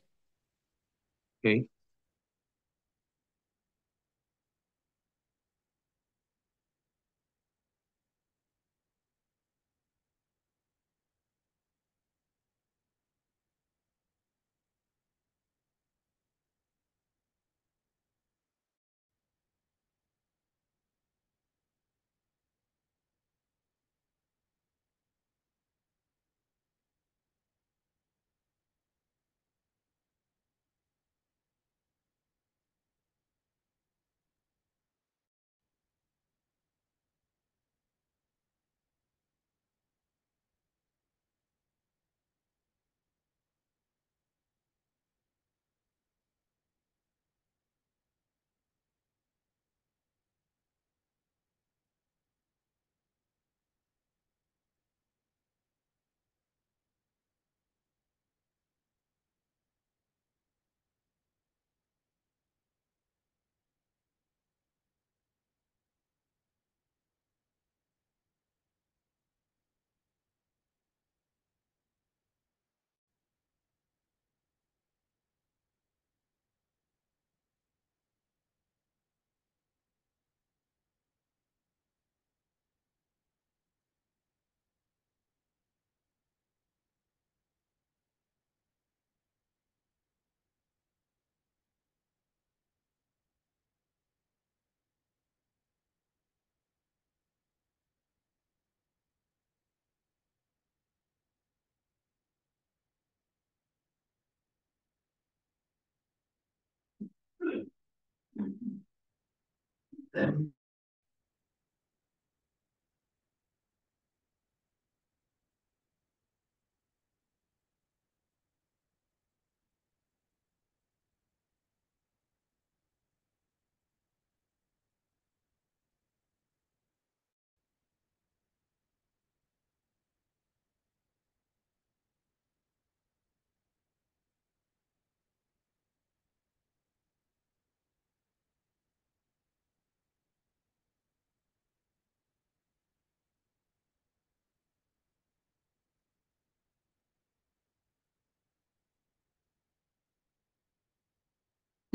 them.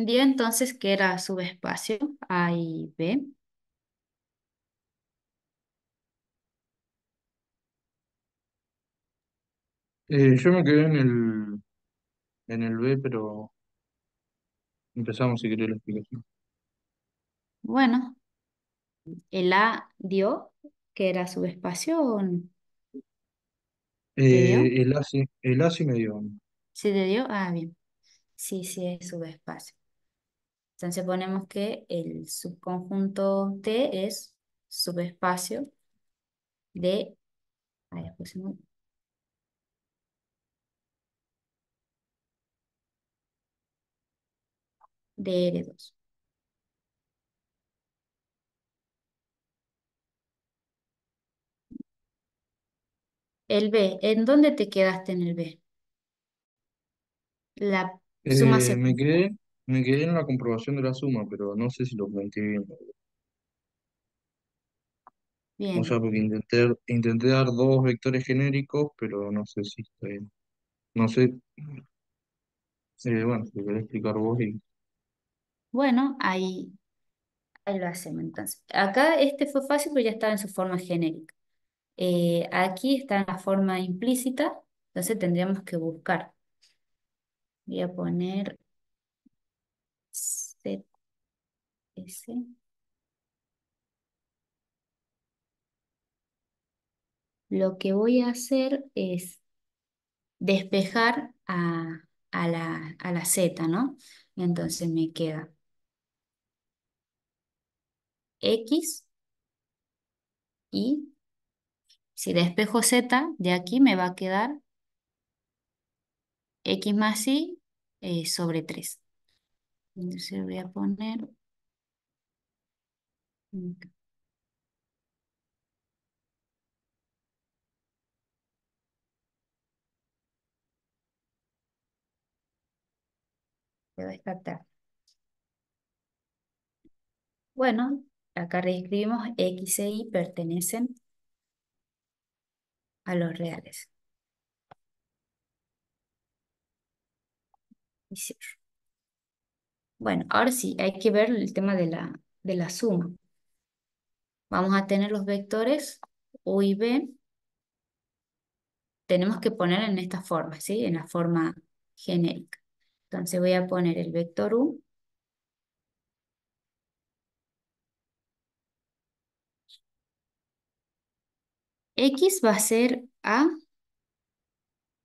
Dio entonces que era subespacio A y B. Eh, yo me quedé en el, en el B, pero empezamos si queréis la explicación. Bueno, el A dio que era subespacio o no? Eh, el A sí, el A sí me dio. ¿Sí te dio? Ah, bien. Sí, sí, es subespacio. Entonces ponemos que el subconjunto T es subespacio de... de R2. El B, ¿en dónde te quedaste en el B? La suma eh, Me me quedé en la comprobación de la suma, pero no sé si lo planteé bien. O sea, porque intenté, dar dos vectores genéricos, pero no sé si está bien. No sé, eh, bueno, si querés explicar vos y... bueno, ahí, ahí lo hacemos entonces. Acá este fue fácil porque ya estaba en su forma genérica. Eh, aquí está en la forma implícita, entonces tendríamos que buscar. Voy a poner lo que voy a hacer es despejar a, la, a la Z, ¿no? Entonces me queda X y si despejo Z de aquí me va a quedar X más Y eh, sobre 3. Entonces voy a poner. Voy a descartar. Bueno, acá reescribimos X e Y pertenecen a los reales. Y bueno, ahora sí, hay que ver el tema de la, de la suma. Vamos a tener los vectores U y B. Tenemos que poner en esta forma, ¿sí? En la forma genérica. Entonces voy a poner el vector U. X va a ser A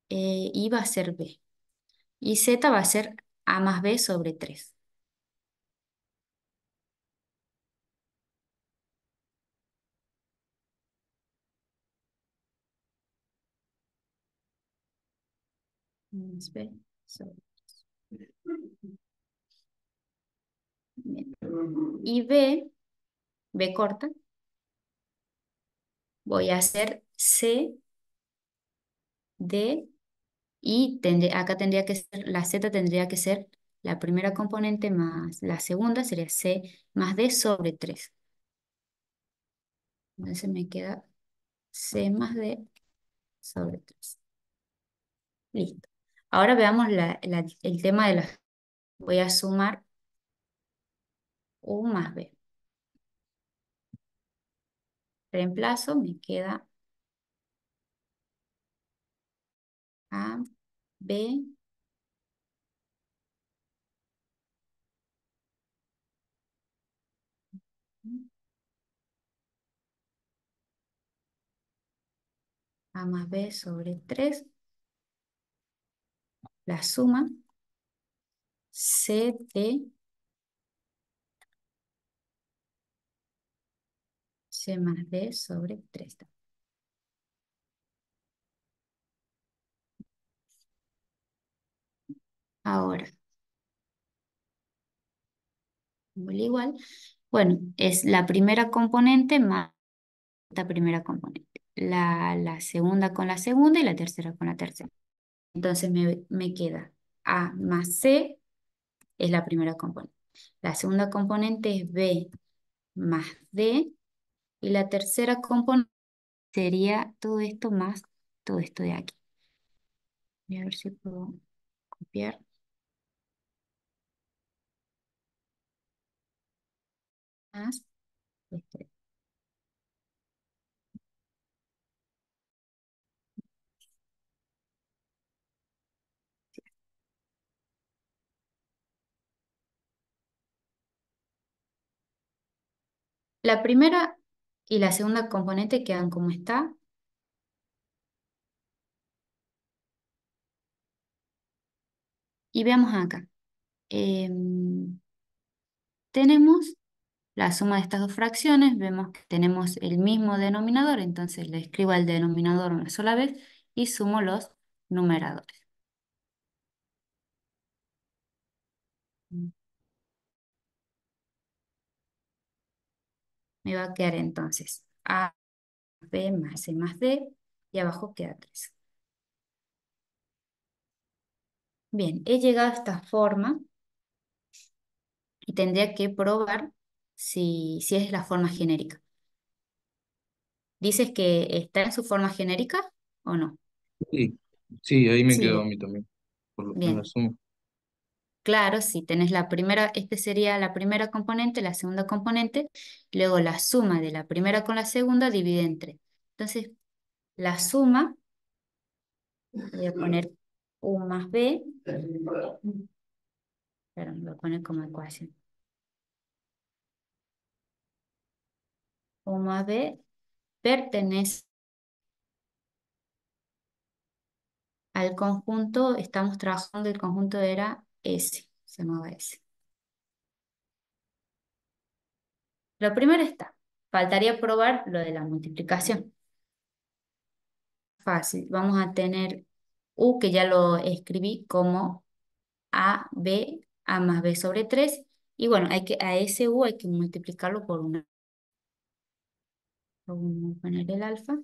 eh, y va a ser B. Y Z va a ser A más B sobre 3. y B, B corta, voy a hacer C, D, y tendré, acá tendría que ser, la Z tendría que ser la primera componente más la segunda, sería C más D sobre 3. Entonces me queda C más D sobre 3. Listo. Ahora veamos la, el tema de las... Voy a sumar U más B. Reemplazo, me queda A, B, A más B sobre 3 la suma de C más D sobre 3. Ahora. Igual. Bueno, es la primera componente más la primera componente. la segunda con la segunda y la tercera con la tercera. Entonces me, queda A más C es la primera componente. La segunda componente es B más D. Y la tercera componente sería todo esto más todo esto de aquí. Voy a ver si puedo copiar. Más este. La primera y la segunda componente quedan como está. Y veamos acá. Em, tenemos la suma de estas dos fracciones, vemos que tenemos el mismo denominador, entonces le escribo al denominador una sola vez y sumo los numeradores. me va a quedar entonces A, B más C e más D y abajo queda 3. Bien, he llegado a esta forma y tendría que probar si, si es la forma genérica. ¿Dices que está en su forma genérica o no? Sí, sí ahí me quedó a mí también, por lo que me asumo claro si tenés la primera, este sería la primera componente, la segunda componente, luego la suma de la primera con la segunda divide entre. Entonces, la suma, voy a poner U más B, perdón, voy a poner como ecuación. U más B pertenece al conjunto, estamos trabajando, el conjunto era S, se llamaba S. Lo primero está, faltaría probar lo de la multiplicación. Fácil, vamos a tener U, que ya lo escribí como A, B, A más B sobre 3, y bueno, hay que, a ese U hay que multiplicarlo por una. Vamos a poner el alfa.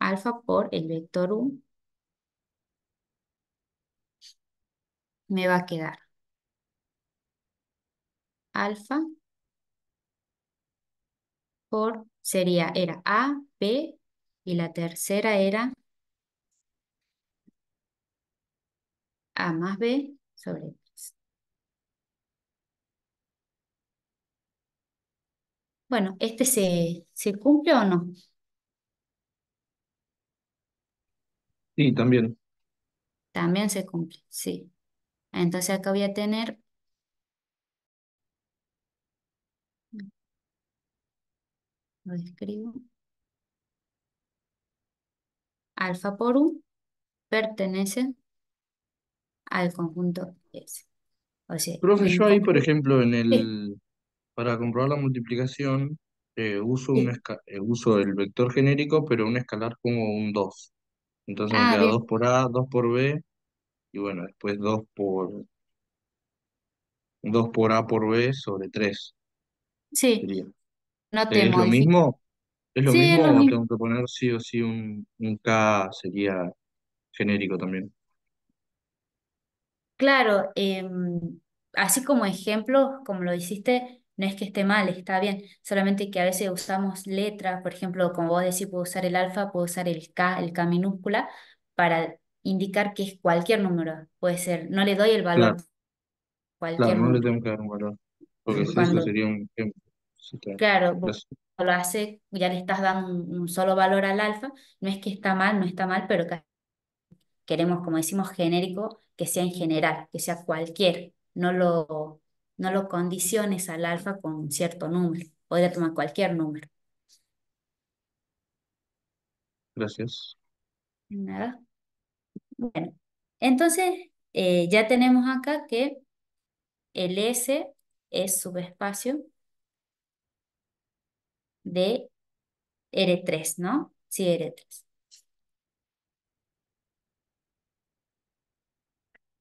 Alfa por el vector U me va a quedar alfa por, sería, era A, B, y la tercera era A más B sobre 3. Bueno, ¿este se, se cumple o no? Sí, también. También se cumple, sí. Entonces acá voy a tener lo escribo. Alfa por U pertenece al conjunto S. O Profe, yo ahí, por ejemplo, en el para comprobar la multiplicación, eh, uso, un eh, uso el vector genérico, pero un escalar como un 2. Entonces me ah, queda 2 por A, 2 por B, y bueno, después 2 por 2 por A por B sobre 3. Sí. No ¿Es lo mismo? ¿Es lo mismo tengo que poner sí o sí un, un K sería genérico también? Claro, em, así como ejemplo, como lo hiciste, no es que esté mal, está bien, solamente que a veces usamos letras, por ejemplo, como vos decís, puedo usar el alfa, puedo usar el K, el K minúscula, para indicar que es cualquier número. Puede ser, no le doy el valor. Claro, cualquier no le tengo que dar un valor. Porque si eso sería un ejemplo. claro, lo hace, ya le estás dando un, solo valor al alfa. No es que está mal, no está mal, pero queremos, como decimos, genérico, que sea en general, que sea cualquier. No lo, no lo condiciones al alfa con un cierto número. Podría tomar cualquier número. Gracias. Nada. Bueno, entonces eh, ya tenemos acá que el S es subespacio de R3, ¿no? Sí, R3.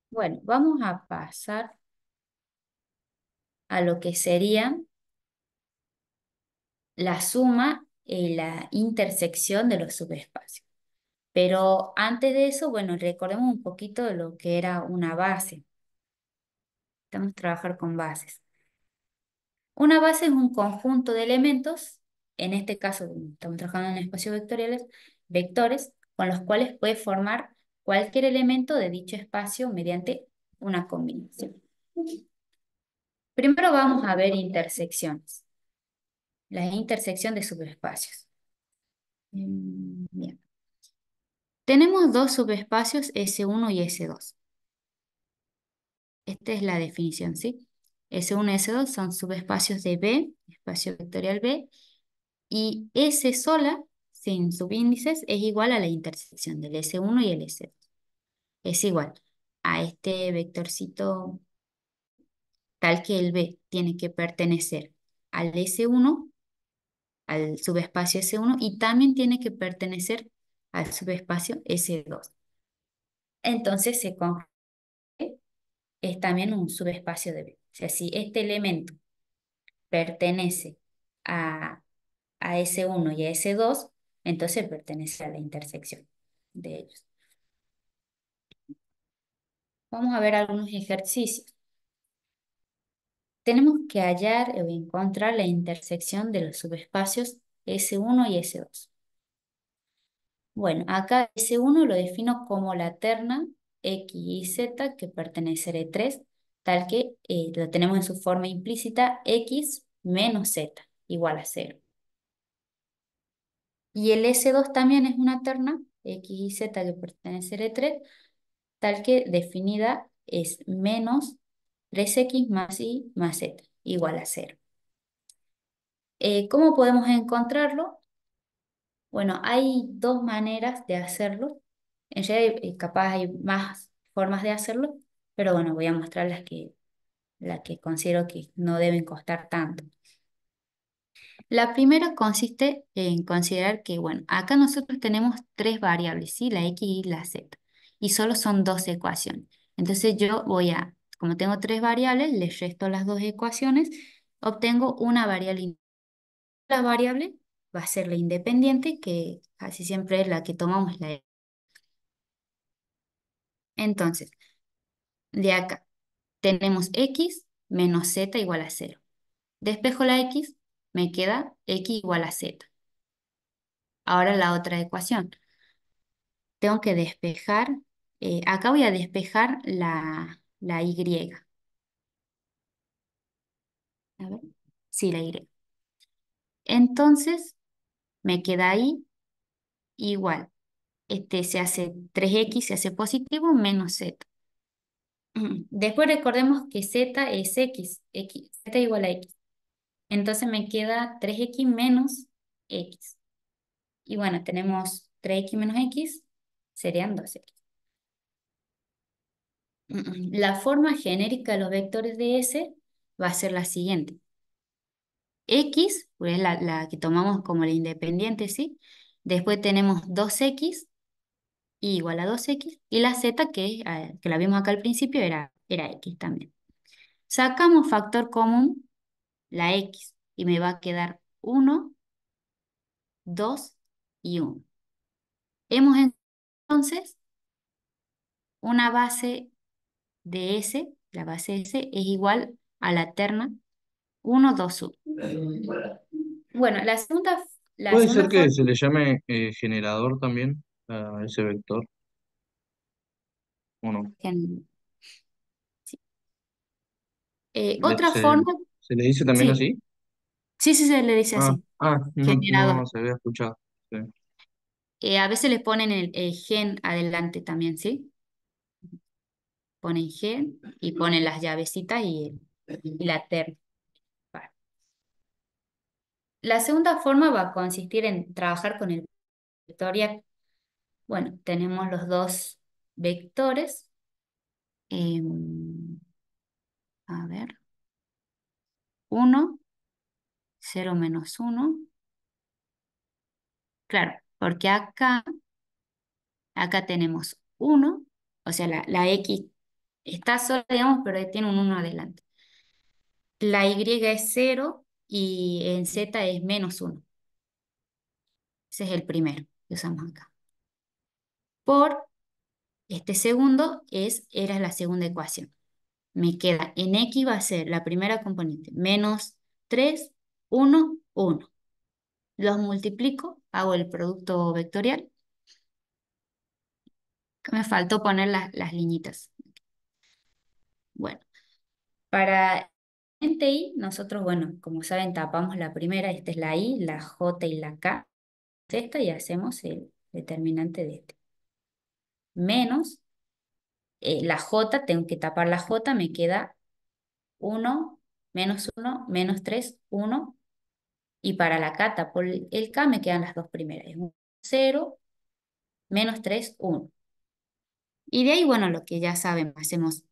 Bueno, vamos a pasar a lo que sería la suma y la intersección de los subespacios. Pero antes de eso, bueno, recordemos un poquito de lo que era una base. Estamos a trabajar con bases. Una base es un conjunto de elementos, en este caso estamos trabajando en espacios vectoriales, vectores, con los cuales puede formar cualquier elemento de dicho espacio mediante una combinación. Primero vamos a ver intersecciones, la intersección de subespacios. Mm, bien. Tenemos dos subespacios S1 y S2. Esta es la definición, ¿sí? S1 y S2 son subespacios de B, espacio vectorial B, y S sola, sin subíndices, es igual a la intersección del S1 y el S2. Es igual a este vectorcito tal que el B tiene que pertenecer al S1, al subespacio S1, y también tiene que pertenecer al subespacio S2. Entonces se es también un subespacio de B. O sea, si este elemento pertenece a, a S1 y a S2, entonces pertenece a la intersección de ellos. Vamos a ver algunos ejercicios. Tenemos que hallar o encontrar la intersección de los subespacios S1 y S2. Bueno, acá s 1 lo defino como la terna X y Z que pertenece a E3, tal que la eh, lo tenemos en su forma implícita X menos Z igual a 0. Y el S2 también es una terna X y Z que pertenece a E3, tal que definida es menos 3X más Y más Z igual a 0. Eh, ¿Cómo podemos encontrarlo? Bueno, hay dos maneras de hacerlo. En realidad, eh, capaz hay más formas de hacerlo, pero bueno, voy a mostrar las que, las que considero que no deben costar tanto. La primera consiste en considerar que, bueno, acá nosotros tenemos tres variables, ¿sí? la x y la z, y solo son dos ecuaciones. Entonces yo voy a, como tengo tres variables, les resto las dos ecuaciones, obtengo una variable. La variable va a ser la independiente, que casi siempre es la que tomamos la Entonces, de acá tenemos x menos z igual a 0. Despejo la x, me queda x igual a z. Ahora la otra ecuación. Tengo que despejar, eh, acá voy a despejar la, la y. A ver, sí, la y. Entonces, me queda ahí igual. Este se hace 3x, se hace positivo, menos z. [clears throat] Después recordemos que z es x, x z igual a x. Entonces me queda 3x menos x. Y bueno, tenemos 3x menos x, serían 2x. [clears throat] La forma genérica de los vectores de S va a ser la siguiente. X, pues la, que tomamos como la independiente, ¿sí? Después tenemos 2X igual a 2X, y la Z, que, ah, que la vimos acá al principio, era, era X también. Sacamos factor común, la X, y me va a quedar 1, 2 y 1. Hemos entonces una base de S, la base S es igual a la terna 1, 2, 1. Bueno, la segunda... ¿Puede ser que se le llame eh, generador también a ese vector? ¿O no? Eh, otra forma, se le dice también así? sí, sí se le dice ah, así, ah, generador. Eh, a veces le ponen el, gen adelante también, ¿sí? Ponen gen y ponen las llavecitas y, y la terna. La segunda forma va a consistir en trabajar con el vectorial. Bueno, tenemos los dos vectores. Eh, a ver. 1, 0 menos 1. Claro, porque acá, acá tenemos 1, o sea, la, la X está sola, digamos, pero tiene un 1 adelante. La Y es 0, y en Z es menos 1. Ese es el primero que usamos acá. Por este segundo es, era la segunda ecuación. Me queda en X va a ser la primera componente, menos 3, 1, 1. Los multiplico, hago el producto vectorial. Me faltó poner las, las liñitas. Bueno, para TI, nosotros, bueno, como saben, tapamos la primera, esta es la I, la J y la K, esta, y hacemos el determinante de este. Menos eh, la J, tengo que tapar la J, me queda 1, menos 1, menos 3, 1. Y para la K tapo el K, me quedan las dos primeras. Es 0, menos 3, 1. Y de ahí, bueno, lo que ya saben, hacemos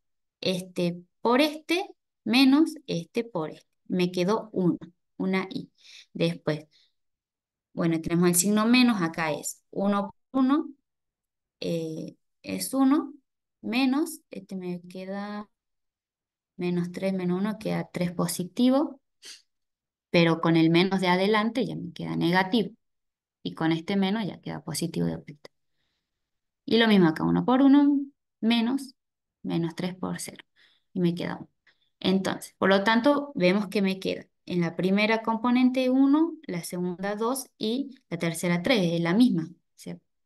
este por este menos este por este. Me quedó 1, una i. Después, bueno, tenemos el signo menos, acá es 1 por 1, eh, es 1, menos, este me queda menos 3 menos 1, queda 3 positivo, pero con el menos de adelante ya me queda negativo. Y con este menos ya queda positivo de vuelta. Y lo mismo acá, 1 por 1, menos, menos 3 por 0. Y me queda 1. Entonces, por lo tanto, vemos que me queda en la primera componente 1, la segunda 2 y la tercera 3, es la misma.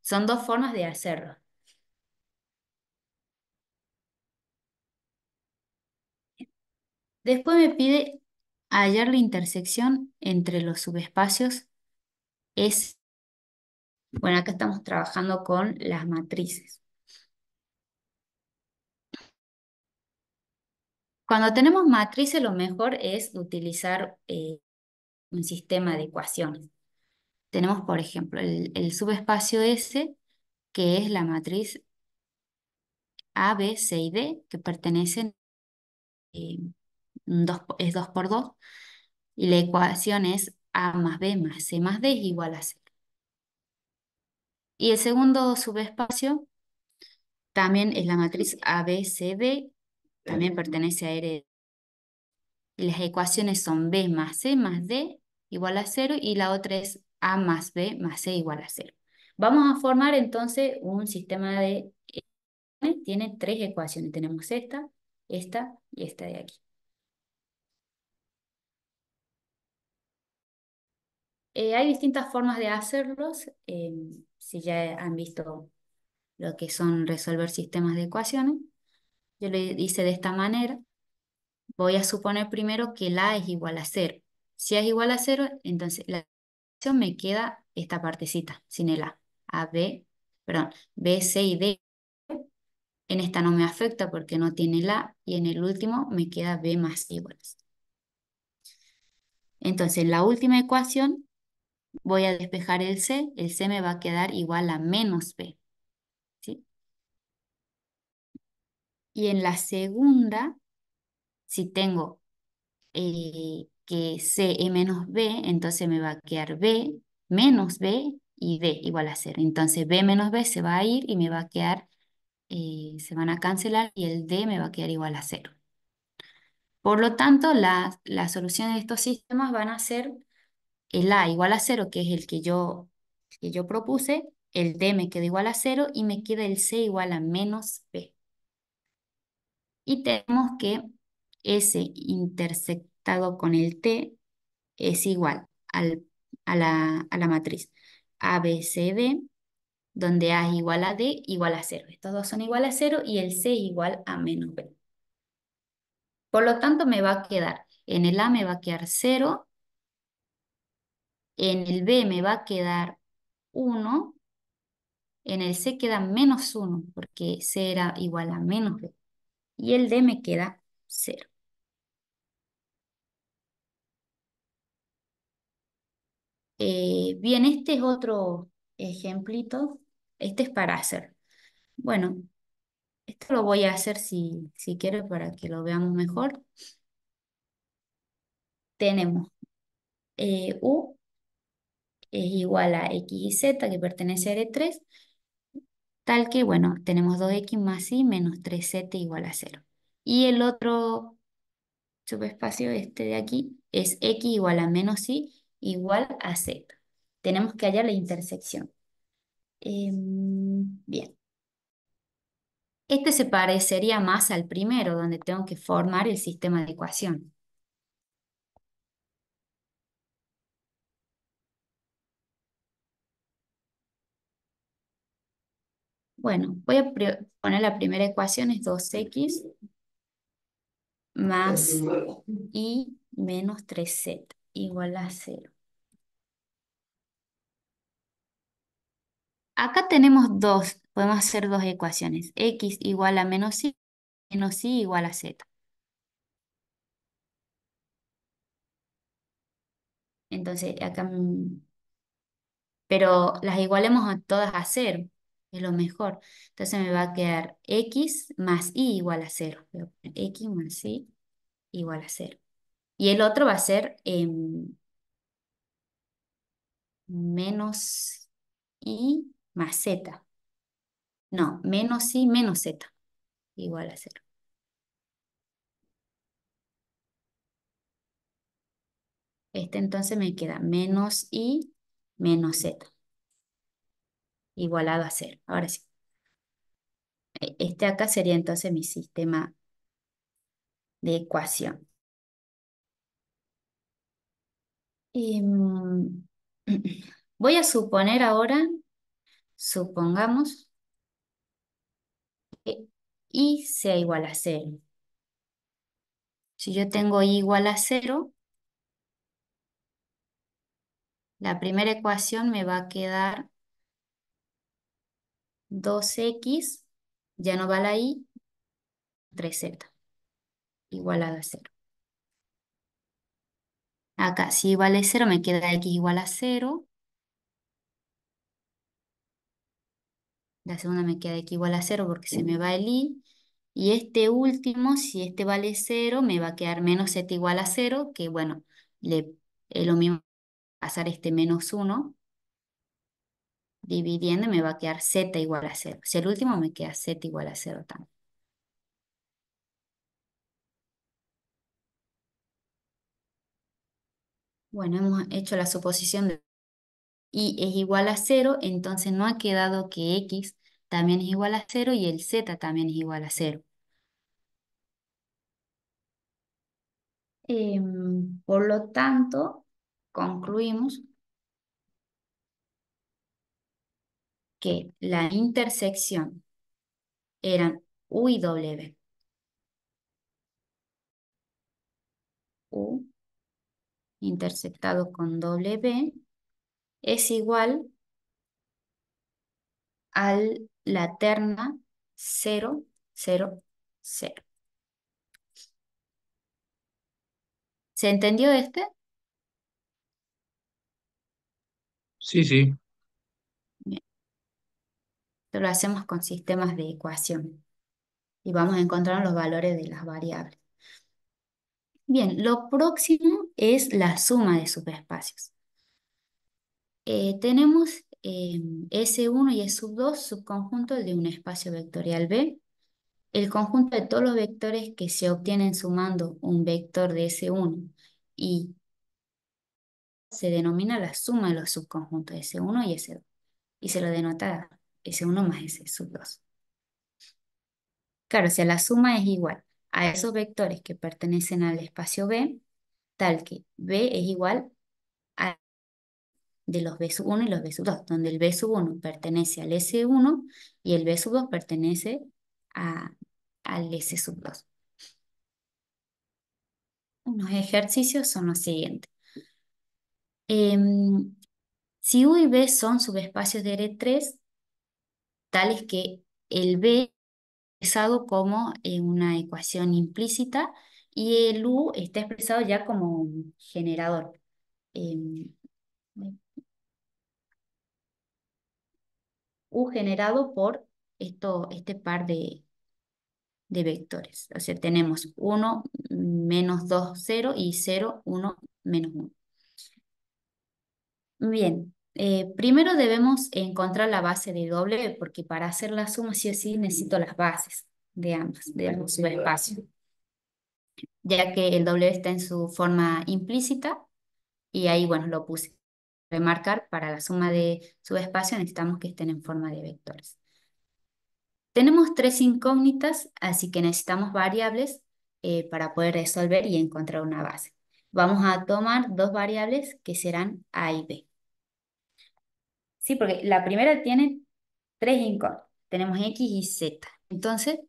son dos formas de hacerlo. Después me pide hallar la intersección entre los subespacios S. Bueno, acá estamos trabajando con las matrices. Cuando tenemos matrices, lo mejor es utilizar eh, un sistema de ecuaciones. Tenemos, por ejemplo, el, subespacio S, que es la matriz A, B, C y D, que pertenecen, eh, dos, es 2 por 2, y la ecuación es A más B más C más D es igual a C. Y el segundo subespacio también es la matriz A, B, C, D, también pertenece a e R. E. las ecuaciones son B más C más D igual a cero. y la otra es A más B más C igual a cero. Vamos a formar entonces un sistema de ecuaciones. Tiene tres ecuaciones. Tenemos esta, esta y esta de aquí. Eh, hay distintas formas de hacerlos. Eh, si ya han visto lo que son resolver sistemas de ecuaciones. Yo le hice de esta manera. Voy a suponer primero que la es igual a cero. Si es igual a cero, entonces la ecuación me queda esta partecita sin el a. A, B, perdón, B, C y D. En esta no me afecta porque no tiene la y en el último me queda B más igual Entonces, en la última ecuación voy a despejar el C. El C me va a quedar igual a menos B. Y en la segunda, si tengo eh, que C e menos B, entonces me va a quedar B menos B y B igual a cero. Entonces B menos B se va a ir y me va a quedar, eh, se van a cancelar y el D me va a quedar igual a cero. Por lo tanto, la, la solución de estos sistemas van a ser el A igual a cero, que es el que yo, que yo propuse, el D me queda igual a cero y me queda el C igual a menos B y tenemos que S intersectado con el T es igual al, a, la, matriz ABCD, donde A es igual a D, igual a 0. Estos dos son igual a 0 y el C igual a menos B. Por lo tanto, me va a quedar, en el A me va a quedar 0, en el B me va a quedar 1, en el C queda menos 1, porque C era igual a menos B y el D me queda 0. Eh, bien, este es otro ejemplito. Este es para hacer. Bueno, esto lo voy a hacer si, si quiero para que lo veamos mejor. Tenemos eh, U es igual a X y Z que pertenece a e R3 Tal que, bueno, tenemos 2x más y menos 3z igual a 0. Y el otro subespacio, este de aquí, es x igual a menos y igual a z. Tenemos que hallar la intersección. Em, bien. Este se parecería más al primero, donde tengo que formar el sistema de ecuación. Bueno, voy a poner la primera ecuación, es 2x más y menos 3z igual a 0. Acá tenemos dos, podemos hacer dos ecuaciones, x igual a menos y, menos y igual a z. Entonces acá, pero las igualemos todas a 0 es lo mejor. Entonces me va a quedar x más y igual a 0. x más y igual a 0. Y el otro va a ser em, menos y más z. No, menos y menos z igual a 0. Este entonces me queda menos y menos z igualado a cero. Ahora sí. E, este acá sería entonces mi sistema de ecuación. Em, [clears throat] voy a suponer ahora, supongamos, que I sea igual a cero. Si yo tengo I igual a cero, la primera ecuación me va a quedar 2x, ya no vale la y, 3z, igual a 0. Acá, si vale 0, me queda x igual a 0. La segunda me queda x igual a 0 porque se me va el y. Y este último, si este vale 0, me va a quedar menos z igual a 0, que bueno, le, es lo mismo pasar este menos 1 dividiendo me va a quedar z igual a 0. Si el último me queda z igual a 0 también. Bueno, hemos hecho la suposición de y es igual a 0, entonces no ha quedado que x también es igual a 0 y el z también es igual a 0. Em, por lo tanto, concluimos que la intersección eran U y W. U intersectado con W es igual a la terna 0, 0, 0. ¿Se entendió este? Sí, sí lo hacemos con sistemas de ecuación y vamos a encontrar los valores de las variables. Bien, lo próximo es la suma de subespacios. Eh, tenemos eh, S1 y S2 subconjuntos de un espacio vectorial B. El conjunto de todos los vectores que se obtienen sumando un vector de S1 y se denomina la suma de los subconjuntos S1 y S2 y se lo denota S1 más S sub 2. Claro, si la suma es igual a esos vectores que pertenecen al espacio B, tal que B es igual a de los B 1 y los B 2, donde el B 1 pertenece al S1 y el B 2 pertenece al S 2. Unos ejercicios son los siguientes. Em, si U y B son subespacios de R3, tal es que el B expresado como una ecuación implícita y el U está expresado ya como un generador. Em, U generado por este par de, de vectores. O sea, tenemos 1, menos 2, 0 y 0, 1, menos 1. Bien, eh, primero debemos encontrar la base de W, porque para hacer la suma sí o sí necesito las bases de ambas, de ambos subespacios. Ya que el W está en su forma implícita, y ahí, bueno, lo puse. Remarcar, para la suma de subespacios necesitamos que estén en forma de vectores. Tenemos tres incógnitas, así que necesitamos variables eh, para poder resolver y encontrar una base. Vamos a tomar dos variables que serán A y B. Sí, porque la primera tiene tres incógnitas. Tenemos X y Z. Entonces,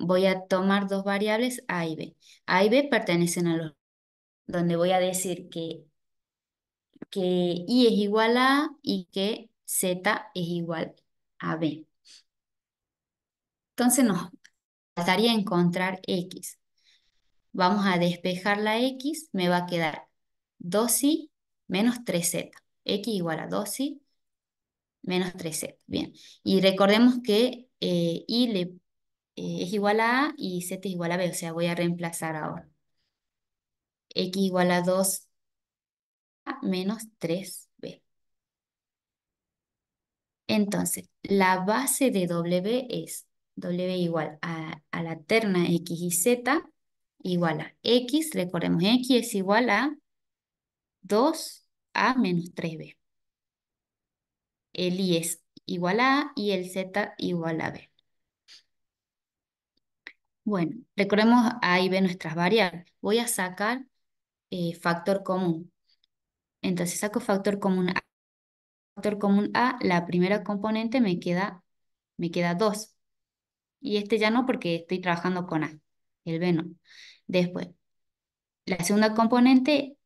voy a tomar dos variables A y B. A y B pertenecen a los... Donde voy a decir que, que Y es igual a A y que Z es igual a B. Entonces nos faltaría encontrar X. Vamos a despejar la X, me va a quedar 2Y menos 3Z. X igual a 2Y menos 3z. Bien, y recordemos que y eh, le, eh, es igual a A y z es igual a B, o sea, voy a reemplazar ahora. x igual a 2 a menos 3b. Entonces, la base de W es W igual a, a la terna x y z igual a x, recordemos, x es igual a 2a menos 3b el I es igual a y el Z igual a B. Bueno, recordemos A y B nuestras variables. Voy a sacar eh, factor común. Entonces saco factor común A. Factor común A, la primera componente me queda, me queda 2. Y este ya no porque estoy trabajando con A, el B no. Después, la segunda componente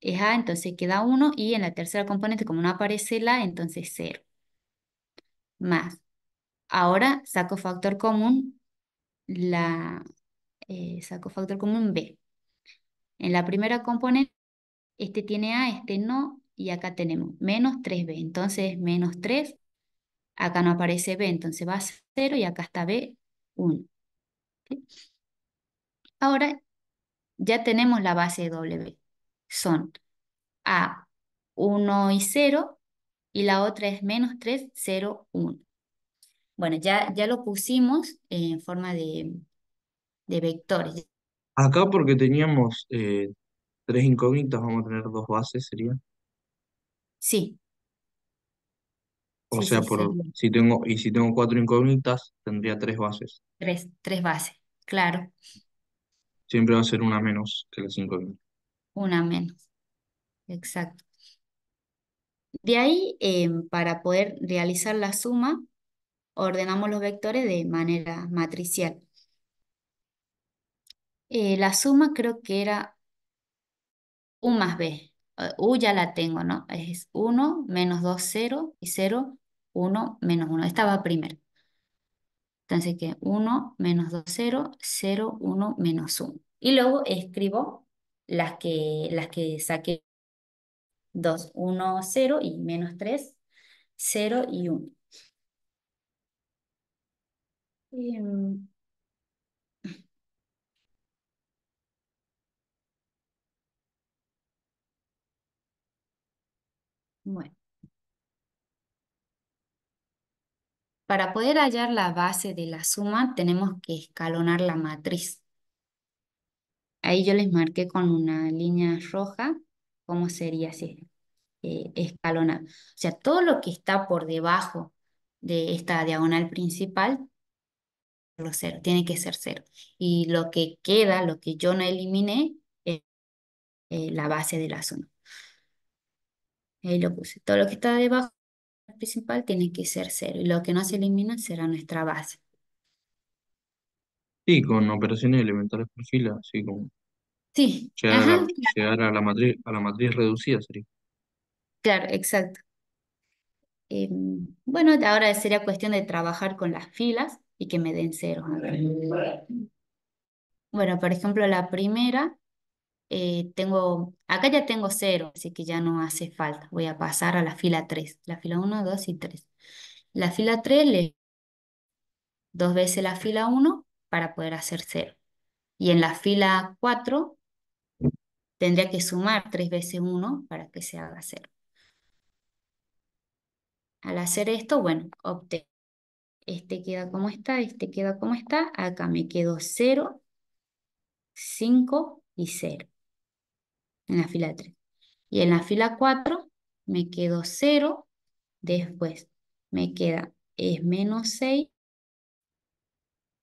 es A, entonces queda 1, y en la tercera componente, como no aparece la, entonces 0. Más. Ahora saco factor común, la, eh, saco factor común B. En la primera componente, este tiene A, este no, y acá tenemos menos 3B, entonces menos 3, acá no aparece B, entonces va a 0 y acá está B, 1. Ahora ya tenemos la base W son A 1 y 0 y la otra es menos 3, 0, 1. Bueno, ya, ya lo pusimos en forma de, vectores. Acá porque teníamos eh, tres incógnitas, vamos a tener dos bases, ¿sería? Sí. O sea, por, si tengo, y si tengo cuatro incógnitas, tendría tres bases. Tres, tres bases, claro. Siempre va a ser una menos que las incógnitas. Una menos. Exacto. De ahí, em, para poder realizar la suma, ordenamos los vectores de manera matricial. Eh, la suma creo que era U más B. Eh, U ya la tengo, ¿no? Es 1 menos 2, 0 y 0, 1 menos 1. Esta va primero. Entonces que 1 menos 2, 0, 0, 1 menos 1. Y luego escribo las que, las que saqué 2, 1, 0 y menos 3, 0 y 1. Em, bueno. Para poder hallar la base de la suma, tenemos que escalonar la matriz. Ahí yo les marqué con una línea roja cómo sería si eh, O sea, todo lo que está por debajo de esta diagonal principal, lo cero, tiene que ser cero. Y lo que queda, lo que yo no eliminé, es eh, la base de la zona. Ahí lo puse. Todo lo que está debajo principal tiene que ser cero. Y lo que no se elimina será nuestra base. Sí, con operaciones elementales por fila, así como Sí, llegar a la, a la matriz, a la matriz reducida sería. claro, exacto. Em, bueno, ahora sería cuestión de trabajar con las filas y que me den cero Bueno, por ejemplo, la primera, eh, tengo, acá ya tengo cero, así que ya no hace falta. Voy a pasar a la fila 3, la fila 1, 2 y 3. La fila 3 le dos veces la fila 1 para poder hacer 0. Y en la fila 4 tendría que sumar 3 veces 1 para que se haga 0. Al hacer esto, bueno, obtengo. Este queda como está, este queda como está. Acá me quedo 0, 5 y 0. En la fila 3. Y en la fila 4 me quedo 0. Después me queda es menos 6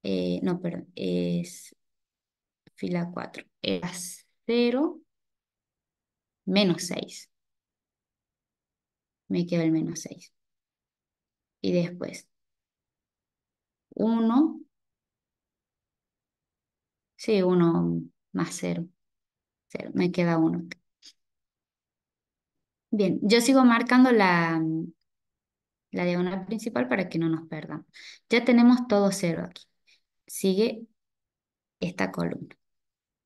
eh, no, perdón, es fila 4, era 0 menos 6. Me queda el menos 6. Y después, 1, sí, 1 más 0, 0, me queda 1. Bien, yo sigo marcando la, la diagonal principal para que no nos perdamos. Ya tenemos todo 0 aquí sigue esta columna.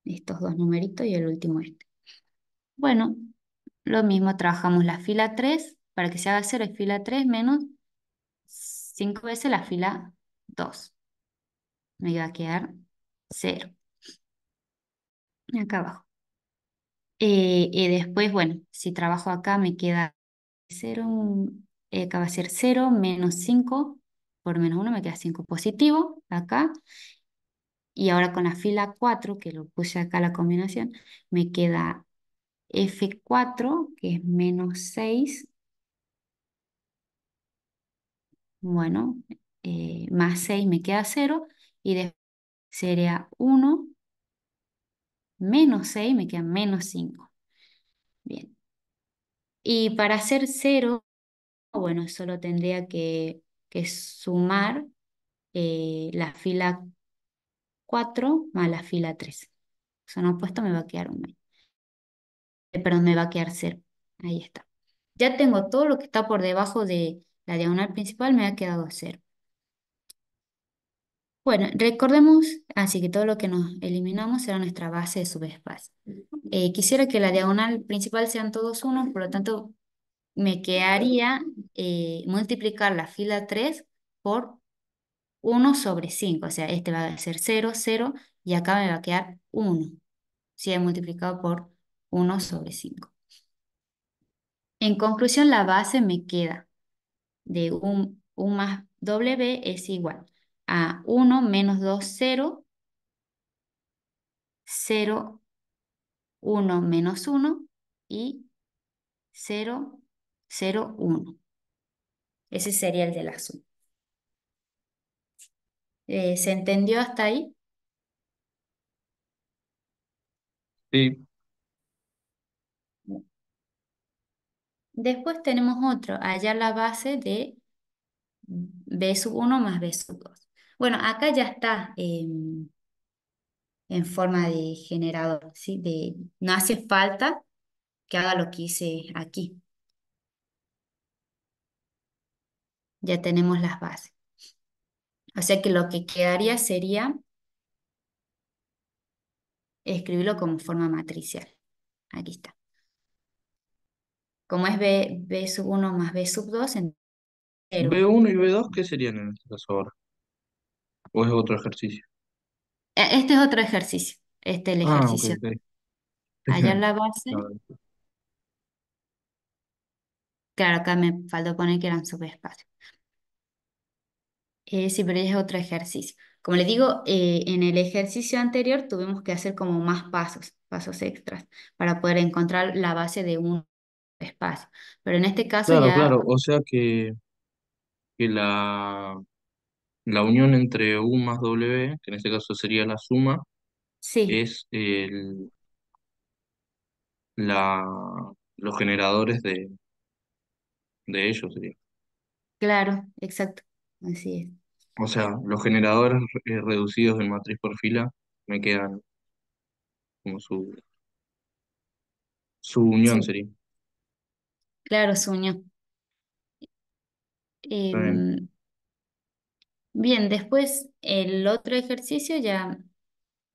Estos dos numeritos y el último este. Bueno, lo mismo trabajamos la fila 3, para que se haga 0 es fila 3 menos 5 veces la fila 2. Me iba a quedar 0. Acá abajo. Eh, y después, bueno, si trabajo acá me queda 0, eh, acá va a ser 0 menos 5 por menos 1 me queda 5 positivo acá. Y ahora con la fila 4, que lo puse acá la combinación, me queda F4, que es menos 6. Bueno, eh, más 6 me queda 0. Y después sería 1 menos 6, me queda menos 5. Bien. Y para hacer 0, bueno, solo tendría que que es sumar eh, la fila 4 más la fila 3. Son opuestos, me va a quedar un eh, me va a quedar 0. Ahí está. Ya tengo todo lo que está por debajo de la diagonal principal, me ha quedado 0. Bueno, recordemos, así que todo lo que nos eliminamos será nuestra base de subespacio. Eh, quisiera que la diagonal principal sean todos unos, por lo tanto me quedaría eh, multiplicar la fila 3 por 1 sobre 5. O sea, este va a ser 0, 0 y acá me va a quedar 1. Si he multiplicado por 1 sobre 5. En conclusión, la base me queda de 1, más W es igual a 1 menos 2, 0, 0, 1 menos 1 y 0, 0, 1. Ese sería el de la suma. ¿Se entendió hasta ahí? Sí. Después tenemos otro, allá la base de B 1 más B 2. Bueno, acá ya está em, en forma de generador, no hace falta que haga lo que hice aquí. ya tenemos las bases. O sea que lo que quedaría sería escribirlo como forma matricial. Aquí está. Como es B, sub 1 más B sub 2, en B1 y B2, ¿qué serían en este caso ahora? ¿O es otro ejercicio? E, este es otro ejercicio. Este es el ah, ejercicio. Allá en [laughs] la base. Claro, acá me faltó poner que eran subespacios. Eh, sí, pero es otro ejercicio. Como les digo, eh, en el ejercicio anterior tuvimos que hacer como más pasos, pasos extras, para poder encontrar la base de un espacio. Pero en este caso Claro, claro, o sea que, la, la unión entre U más W, que en este caso sería la suma, sí, es el, la, los generadores de, de ellos, sería. claro, exacto. Así es. O sea, los generadores eh, reducidos de matriz por fila me quedan como su, su unión sería. claro, su unión. Em, bien. después el otro ejercicio ya,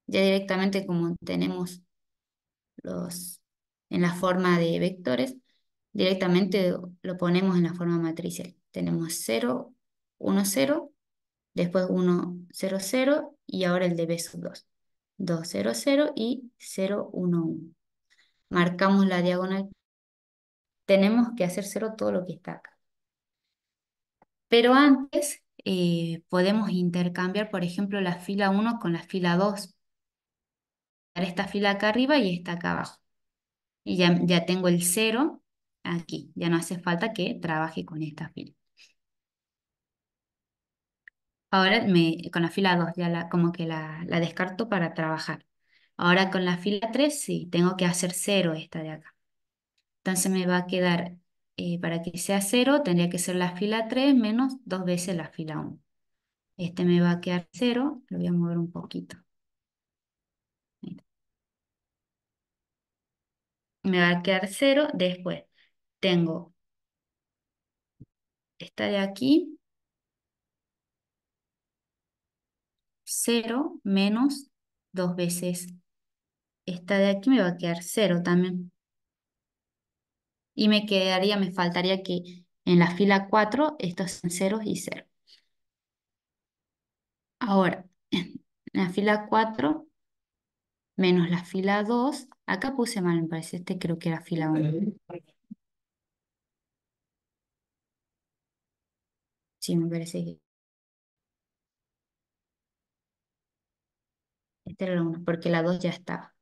ya directamente como tenemos los en la forma de vectores, directamente lo ponemos en la forma matricial. Tenemos 0, 1, 0 después 1, 0, 0 y ahora el de B 2. 2, 0, 0 y 0, 1, 1. Marcamos la diagonal. Tenemos que hacer 0 todo lo que está acá. Pero antes eh, podemos intercambiar, por ejemplo, la fila 1 con la fila 2. Esta fila acá arriba y esta acá abajo. Y ya, ya tengo el 0 aquí. Ya no hace falta que trabaje con esta fila. Ahora me, con la fila 2 ya la, como que la, descarto para trabajar. Ahora con la fila 3 sí, tengo que hacer 0 esta de acá. Entonces me va a quedar, eh, para que sea 0, tendría que ser la fila 3 menos dos veces la fila 1. Este me va a quedar 0, lo voy a mover un poquito. Me va a quedar 0, después tengo esta de aquí, 0 menos 2 veces. Esta de aquí me va a quedar 0 también. Y me quedaría, me faltaría que en la fila 4 estos son ceros y 0. Ahora, [laughs] en la fila 4 menos la fila 2, acá puse mal, me parece, este creo que era fila 1. Sí, me parece que Este era la 1, porque la 2 ya estaba.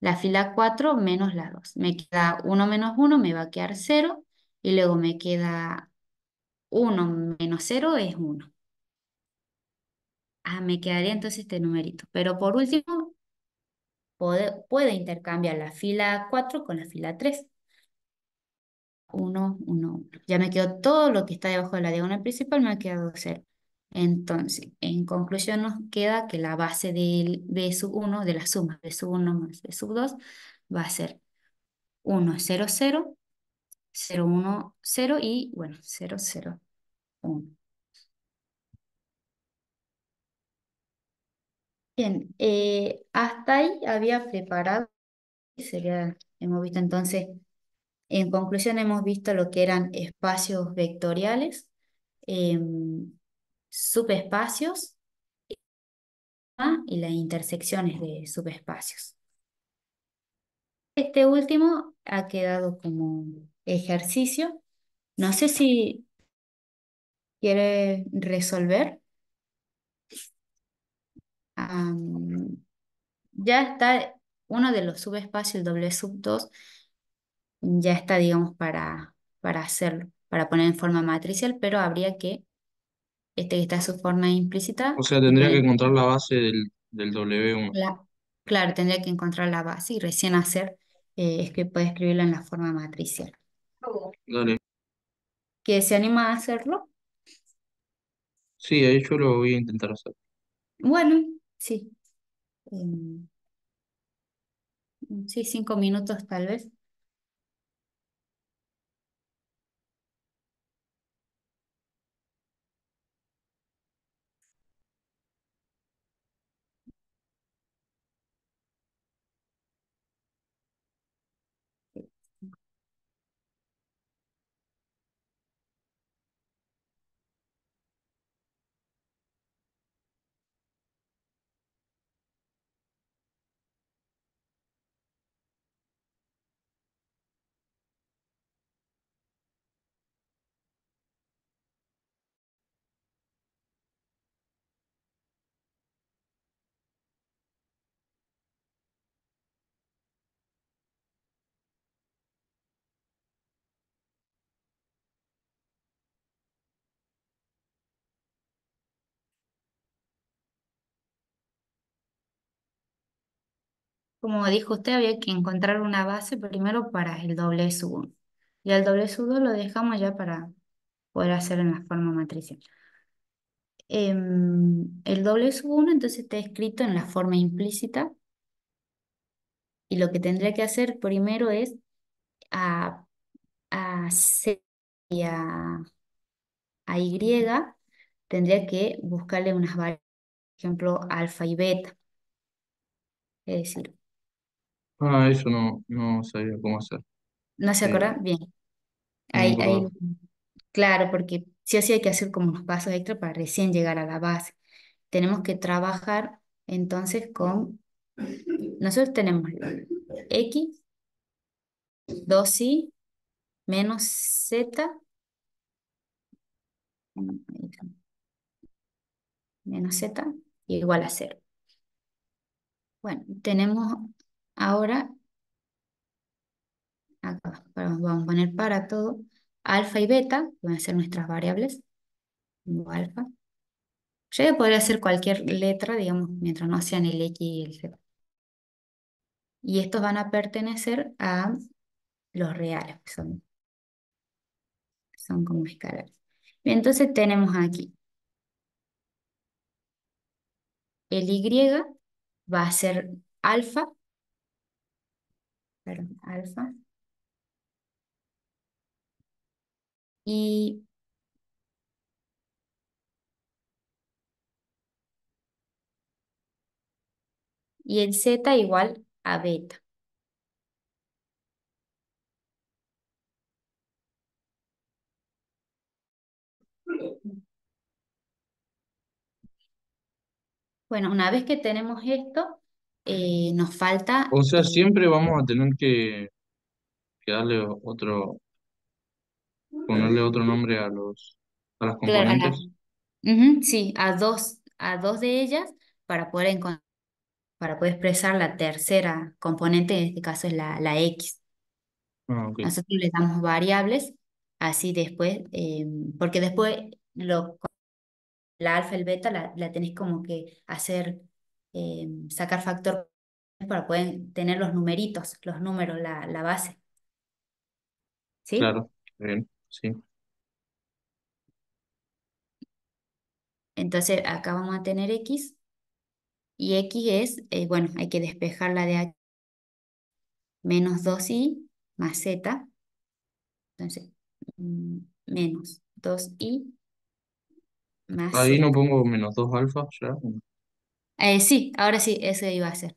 La fila 4 menos la 2. Me queda 1 menos 1, me va a quedar 0. Y luego me queda 1 menos 0 es 1. Ah, me quedaría entonces este numerito. Pero por último, puede intercambiar la fila 4 con la fila 3. 1, 1, 1. Ya me quedó todo lo que está debajo de la diagonal principal, me ha quedado 0. Entonces, en conclusión nos queda que la base del B 1, de la suma B 1 más B 2, va a ser 1, 0, 0, 0, 1, 0 y, bueno, 0, 0, 1. Bien, eh, hasta ahí había preparado, sería, hemos visto entonces, en conclusión hemos visto lo que eran espacios vectoriales, em, subespacios y las intersecciones de subespacios. Este último ha quedado como ejercicio. No sé si quiere resolver. ya está uno de los subespacios, el w sub 2, ya está, digamos, para, para hacerlo, para poner en forma matricial, pero habría que este que está su forma implícita. O sea, tendría que eh, encontrar la base del, del W1. claro, tendría que encontrar la base y recién hacer, eh, es que puede escribirla en la forma matricial. Dale. ¿Que se anima a hacerlo? Sí, ahí yo lo voy a intentar hacer. Bueno, sí. Em, sí, cinco minutos tal vez. Como dijo usted, había que encontrar una base primero para el doble sub1. Y el doble sub2 lo dejamos ya para poder hacer en la forma matricial. Em, el doble sub1 entonces está escrito en la forma implícita. Y lo que tendría que hacer primero es a, a C y a, a Y tendría que buscarle unas variables, por ejemplo, alfa y beta. Es decir, Ah, eso no, no sabía cómo hacer. ¿No se eh, acuerda? Bien. Ahí, claro, porque sí o sí hay que hacer como unos pasos extra para recién llegar a la base. Tenemos que trabajar entonces con, nosotros tenemos X, 2Y, menos Z, menos Z, igual a cero. Bueno, tenemos Ahora, acá vamos a poner para todo alfa y beta, que van a ser nuestras variables, alfa. Yo ya podría hacer cualquier letra, digamos, mientras no sean el X y el Z. Y estos van a pertenecer a los reales, que son, son como escalares. entonces tenemos aquí el Y va a ser alfa alfa. Y y el Z igual a beta. Bueno, una vez que tenemos esto, eh, nos falta. O sea, siempre vamos a tener que, darle otro, ponerle otro nombre a los, a las componentes. sí, a dos, a dos de ellas para poder para poder expresar la tercera componente, en este caso es la, la X. Ah, Nosotros le damos variables, así después, eh, porque después lo, la alfa y el beta la, la tenés como que hacer Em, sacar factor para poder tener los numeritos, los números, la, base. ¿Sí? Claro, bien, sí. Entonces acá vamos a tener X y X es, eh, bueno, hay que despejar la de h menos 2 i más Z. Entonces, mm, menos 2 i más Ahí no pongo menos 2 alfa, ya. Eh, sí, ahora sí, eso iba a ser.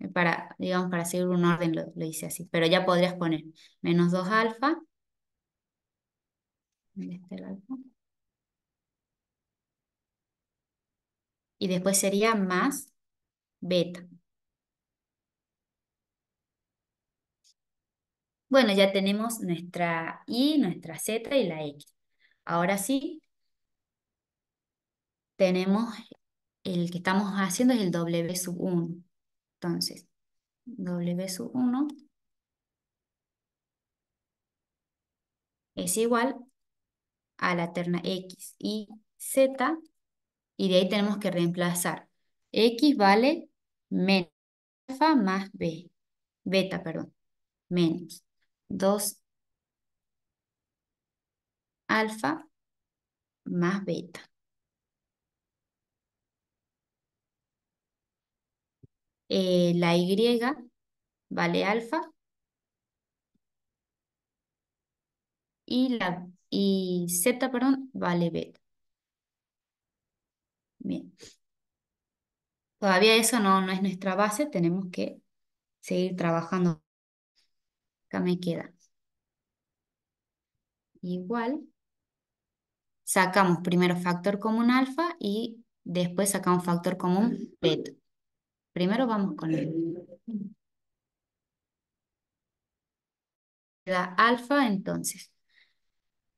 Eh, para, digamos, para seguir un orden lo, hice así, pero ya podrías poner menos 2 este alfa. Y después sería más beta. Bueno, ya tenemos nuestra Y, nuestra Z y la X. Ahora sí, tenemos el que estamos haciendo es el W sub 1. Entonces, W sub 1 es igual a la terna X y Z, y de ahí tenemos que reemplazar. X vale menos alfa más B, beta, perdón, menos 2 alfa más beta. Eh, la Y vale alfa y, la, y Z perdón, vale beta. Bien. Todavía eso no, no es nuestra base, tenemos que seguir trabajando. Acá me queda. Igual. Sacamos primero factor común alfa y después sacamos factor común beta. Primero vamos con el alfa, entonces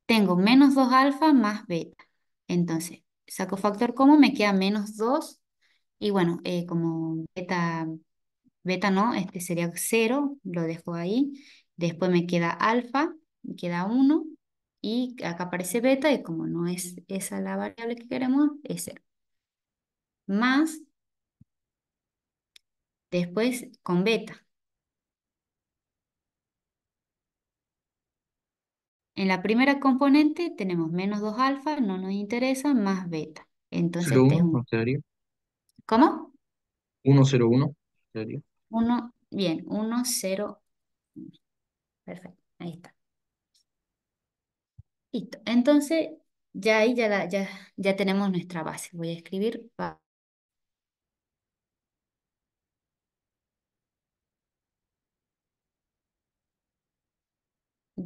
tengo menos 2 alfa más beta. Entonces, saco factor común, me queda menos 2. Y bueno, eh, como beta, beta no, este sería 0, lo dejo ahí. Después me queda alfa, me queda 1. Y acá aparece beta, y como no es esa la variable que queremos, es 0. Más Después con beta. En la primera componente tenemos menos 2 alfa, no nos interesa, más beta. Entonces, 01, este ¿Cómo? 101, serio. 1, bien, 1, Perfecto, ahí está. Listo. Entonces, ya ahí ya, ya tenemos nuestra base. Voy a escribir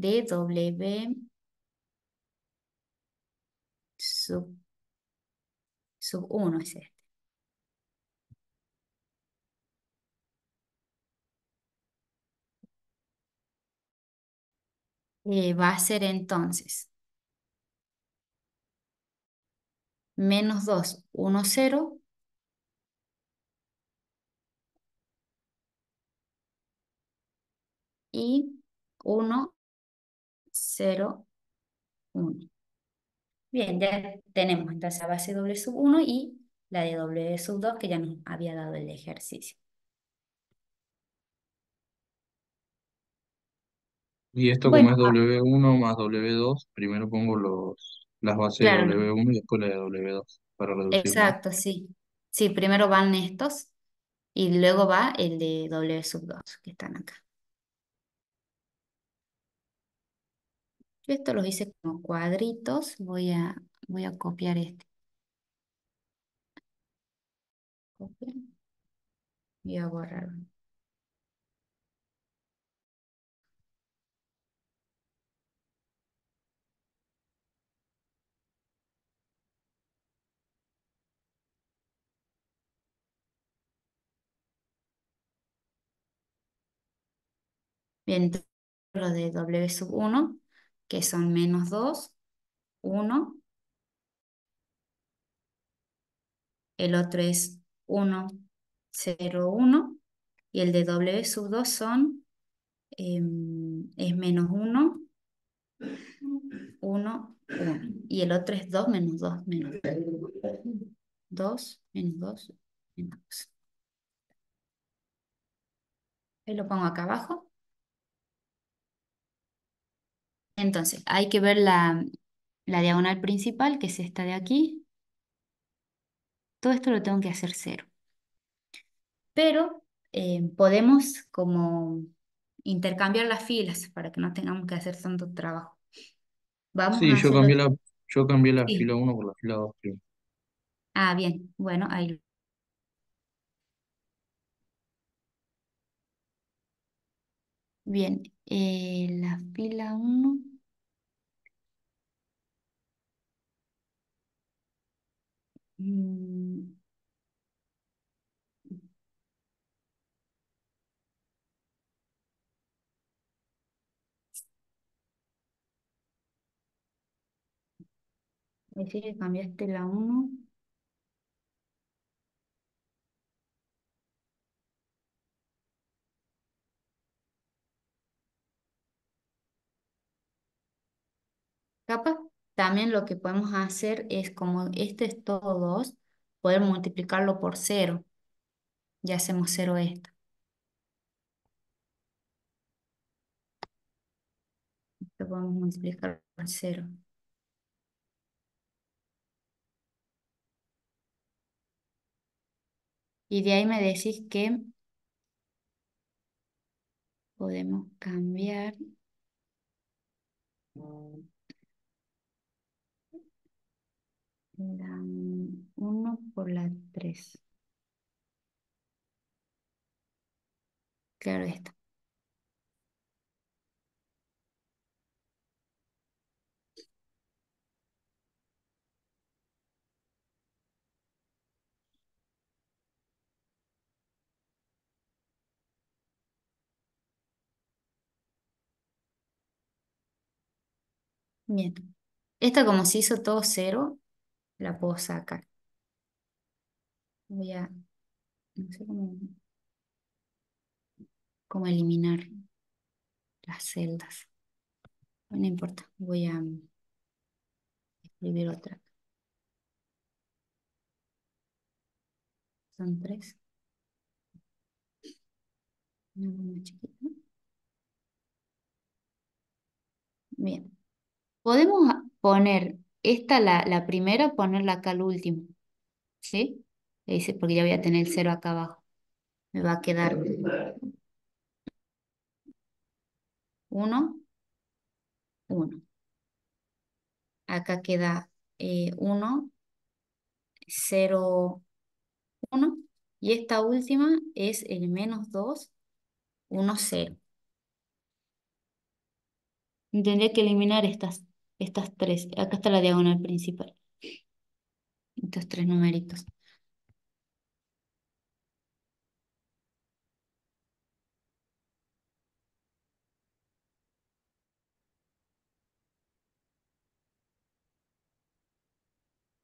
dw sub, sub 1 este. Eh, va a ser entonces menos 2, 1, 0. Y 1, 0, 1. Bien, ya tenemos entonces la base W 1 y la de W 2 que ya nos había dado el ejercicio. Y esto como es W1 ah. más W2, primero pongo las bases W1 y después la de W2 para reducir. Exacto, sí. Sí, primero van estos y luego va el de W 2 que están acá. esto los hice como cuadritos. Voy a, voy a copiar este. Voy a borrarlo. Bien, lo de W sub 1 que son menos 2, 1. El otro es 1, 0, 1. Y el de W sub 2 son, em, es menos 1, 1, 1. Y el otro es 2 menos 2 menos 2. 2 menos 2 menos 2. lo pongo acá abajo. Entonces, hay que ver la, diagonal principal, que es esta de aquí. Todo esto lo tengo que hacer cero. Pero eh, podemos como intercambiar las filas para que no tengamos que hacer tanto trabajo. Sí, yo cambié la, yo cambié la fila 1 por la fila 2, Ah, bien. Bueno, ahí lo Bien, eh, la fila 1. Mm. Me Es decir, cambiaste la 1 capa también lo que podemos hacer es como este es todo 2, poder multiplicarlo por 0. ya hacemos 0 esto. Esto podemos multiplicar por 0. Y de ahí me decís que podemos cambiar. Eran 1 por la 3. Claro está. Bien. Esta como se hizo todo cero, la puedo sacar. Voy a, no sé cómo, cómo eliminar las celdas. No importa, voy a escribir otra. Son tres. Una Bien. Podemos poner esta, la primera, ponerla acá al último. ¿Sí? Porque ya voy a tener el cero acá abajo. Me va a quedar. 1, 1. Acá queda 1, 0, 1. Y esta última es el menos 2, 1, 0. Tendría que eliminar estas estas tres, acá está la diagonal principal, estos tres numeritos.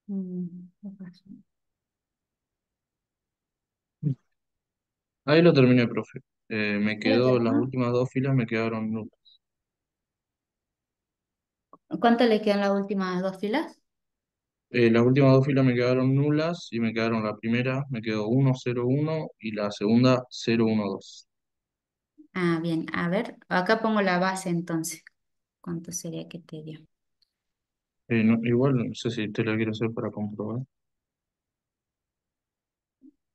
Mm, ahí lo terminé, profe. Eh, me quedó las últimas dos filas, me quedaron ¿Cuánto le quedan las últimas dos filas? Eh, las últimas dos filas me quedaron nulas y me quedaron la primera, me quedó 101 y la segunda 012. Ah, bien, a ver, acá pongo la base entonces. ¿Cuánto sería que te dio? Eh, igual, no sé si te la quiero hacer para comprobar.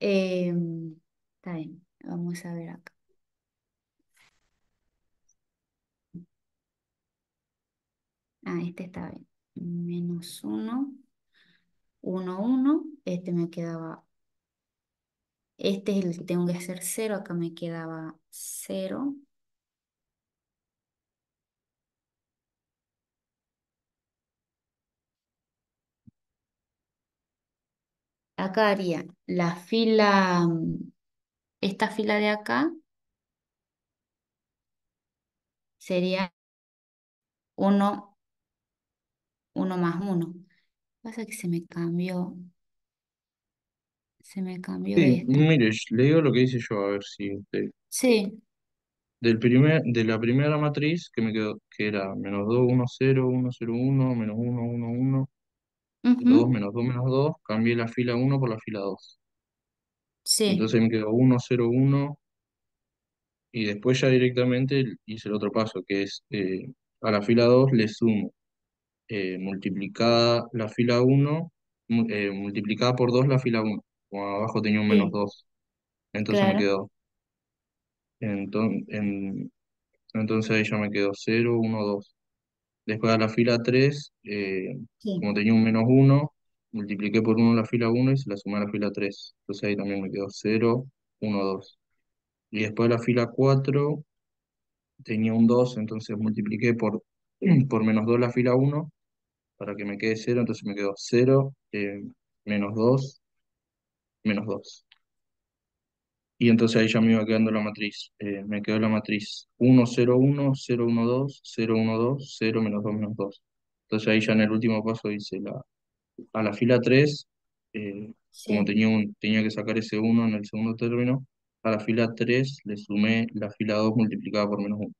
Em, está bien, vamos a ver acá. Ah, este está bien. Menos 1. 1, 1. Este me quedaba. Este es el que tengo que hacer 0. Acá me quedaba 0. Acá haría la fila, esta fila de acá sería 1, 1 más uno. Pasa que se me cambió, se me cambió Sí, mire, le digo lo que hice yo, a ver si usted. Sí, de la primera matriz que me quedó, que era menos 2, 1, 0, 1, 0, 1, menos 1, 1, 1, 2, menos 2, menos 2, cambié la fila 1 por la fila 2. Sí, Entonces me quedó 1, 0, 1, y después ya directamente hice el otro paso, que es eh, a la fila 2 le sumo eh, multiplicada la fila 1, eh, multiplicada por 2 la fila 1. Como abajo tenía un menos 2. Entonces me quedó. entonces ahí ya me quedó 0, 1, 2. Después a la fila 3, eh, como tenía un menos 1, multipliqué por 1 la fila 1 y se la sumé a la fila 3. Entonces ahí también me quedó 0, 1, 2. Y después a la fila 4 tenía un 2, entonces multipliqué por [clears throat] menos 2 la fila 1 para que me quede 0, entonces me quedó 0, eh, menos 2, menos 2. Y entonces ahí ya me iba quedando la matriz. Eh, me quedó la matriz 1, 0, 1, 0, 1, 2, 0, 1, 2, 0, menos 2, menos 2. Entonces ahí ya en el último paso hice la, a la fila 3, eh, como tenía que sacar ese 1 en el segundo término, a la fila 3 le sumé la fila 2 multiplicada por menos 1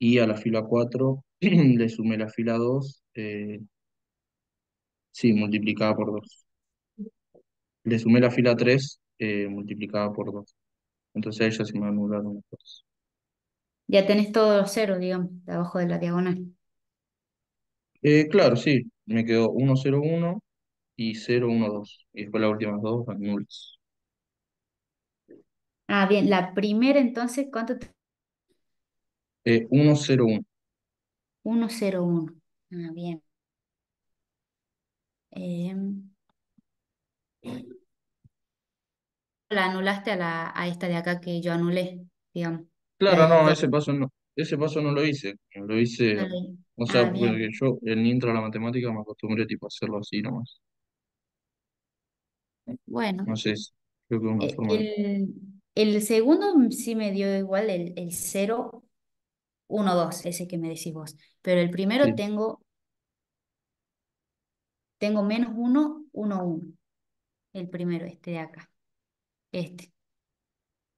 y a la fila 4 [clears throat] le sumé la fila 2, eh, sí, multiplicada por 2. Le sumé la fila 3 eh, multiplicada por 2. Entonces ella se me anularon las cosas. Ya tenés todos los ceros, digamos, debajo de la diagonal. Eh, claro, sí, me quedó 1, 0, 1 y 0, 1, 2. Y después las últimas dos las nulas. Ah, bien, la primera entonces, ¿cuánto te? 101. 101. Ah, bien. Em, la anulaste a, la, a esta de acá que yo anulé, digamos. Claro, no, ese paso no, ese paso no lo hice. Lo hice, ah, o sea, ah, porque yo en intro a la matemática me acostumbré tipo a hacerlo así nomás. Bueno. No sé, eh, El, segundo sí me dio igual, el, el cero 1, 2, ese que me decís vos. Pero el primero tengo menos 1, 1, 1. El primero, este de acá. Este.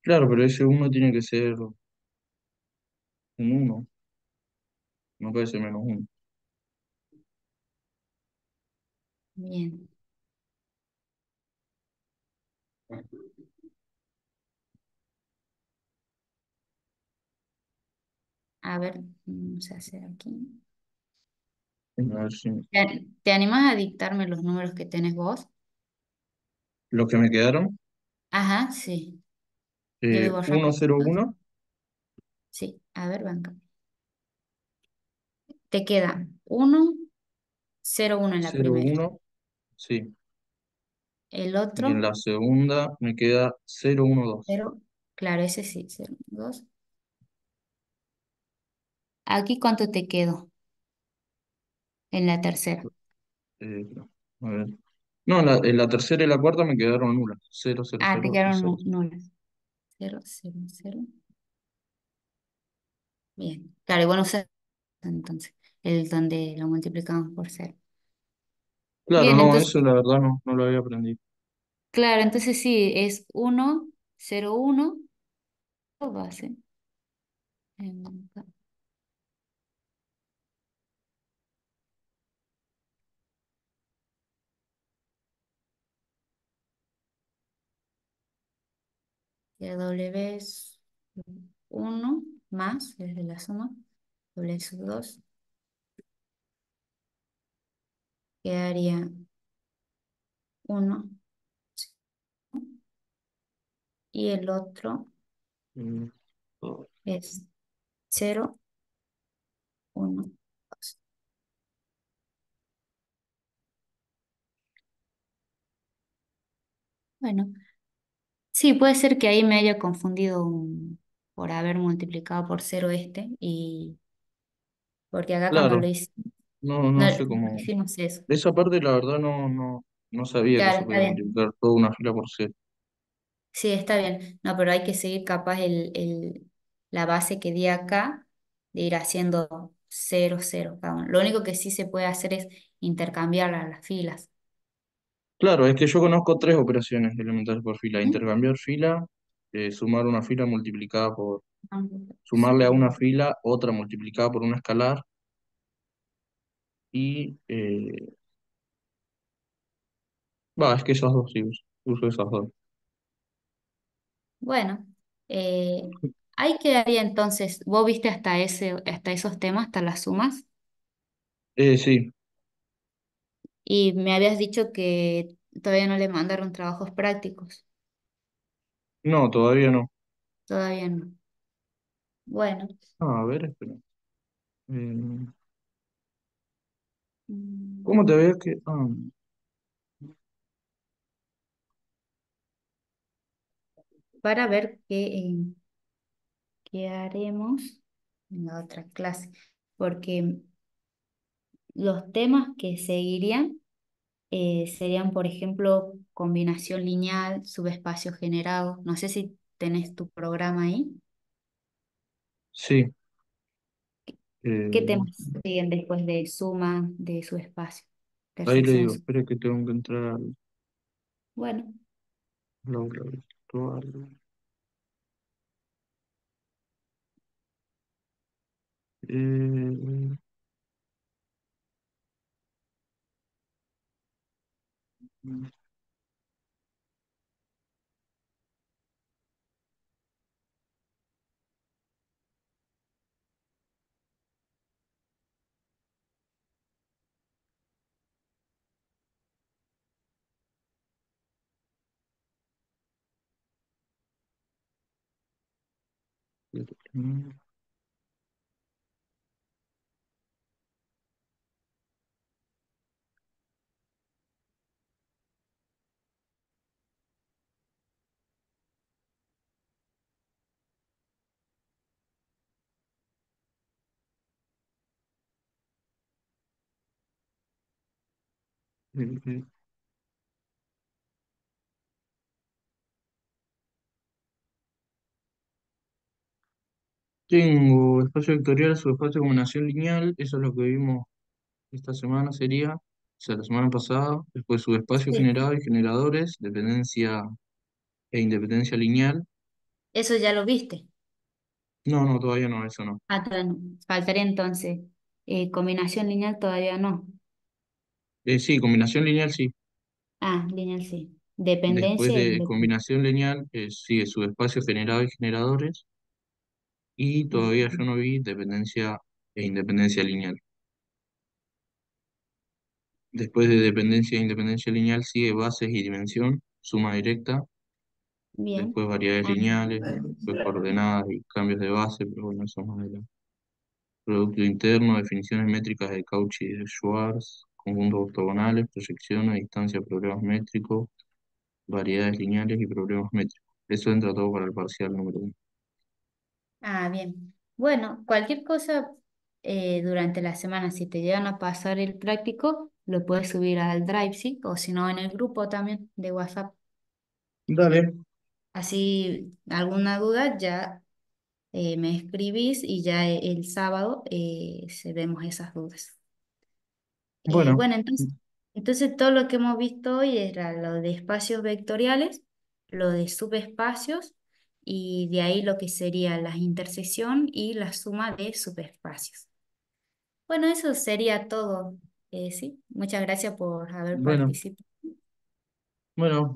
Claro, pero ese 1 tiene que ser un 1. No puede ser menos 1. Bien. A ver, vamos a hacer aquí. ¿Te, te animas a dictarme los números que tenés vos? ¿Los que me quedaron? Ajá, sí. Eh, 101. Sí, a ver, banca. Te queda 1, 0, 1 en la primera. ¿01? sí. El otro. en la segunda me queda 0, claro, ese sí, 0, Aquí, ¿cuánto te quedó en la tercera? Eh, a ver. No, en la, tercera y la cuarta me quedaron nulas. Cero, cero, Ah, te quedaron nulas. Cero, cero, cero. Bien. Claro, igual sé entonces el donde lo multiplicamos por cero. Claro, no, eso la verdad no, no lo había aprendido. claro, entonces sí, es 1, 0, 1, base. Em, y el W es 1 más, de la suma, W sub 2. Quedaría 1 y el otro es 0, 1, 2. Bueno. Sí, puede ser que ahí me haya confundido por haber multiplicado por cero este y porque acá cuando lo hice, no, no sé cómo. De esa parte, la verdad, no, no, no sabía que se podía multiplicar toda una fila por cero. Sí, está bien. No, pero hay que seguir capaz el, el- la base que di acá de ir haciendo cero, cero Lo único que sí se puede hacer es intercambiar las filas. Claro, es que yo conozco tres operaciones elementales por fila. Intercambiar fila, eh, sumar una fila multiplicada por... Ah, sumarle a una fila otra multiplicada por una escalar y... Eh, va, es que esas dos sí, uso esas dos. Bueno, eh, ahí quedaría entonces. ¿Vos viste hasta ese, hasta esos temas, hasta las sumas? sí, y me habías dicho que todavía no le mandaron trabajos prácticos. No, todavía no. Todavía no. Bueno. a ver, espera. Em, ¿cómo te mm. veo que...? Ah, Para ver qué, qué haremos en la otra clase. Porque los temas que seguirían eh, serían, por ejemplo, combinación lineal, subespacio generado. No sé si tenés tu programa ahí. Sí. ¿Qué eh, temas siguen después de suma, de subespacio? ahí le digo, que tengo que entrar Bueno, 음. 음. Tengo espacio vectorial, subespacio de combinación lineal, eso es lo que vimos esta semana sería, o sea, la semana pasada, después subespacio generado y generadores, dependencia e independencia lineal. eso ya lo viste. No, no, todavía no, eso no. Ah, Faltaría entonces eh, combinación lineal, todavía no. Eh, sí, combinación lineal sí. Ah, lineal sí. dependencia Después de combinación lineal eh, sigue subespacio generado y generadores. Y todavía yo no vi dependencia e independencia lineal. Después de dependencia e independencia lineal sigue bases y dimensión, suma directa, Bien. después variedades ah. lineales, después coordenadas y cambios de base, pero bueno, eso más adelante. Producto interno, definiciones métricas de Cauchy y de Schwarz, conjuntos ortogonales, proyecciones, distancia, problemas métricos, variedades lineales y problemas métricos. Eso entra todo para el parcial número uno. Ah, bien. Bueno, cualquier cosa eh, durante la semana, si te llegan a pasar el práctico, lo puedes subir al Drive, ¿sí? O si no, en el grupo también de WhatsApp. Dale. Así, alguna duda, ya eh, me escribís y ya el sábado se eh, vemos esas dudas. Bueno, entonces, entonces todo lo que hemos visto hoy era lo de espacios vectoriales, lo de subespacios y de ahí lo que sería la intersección y la suma de subespacios. Bueno, eso sería todo. Eh, sí, muchas gracias por haber participado. bueno.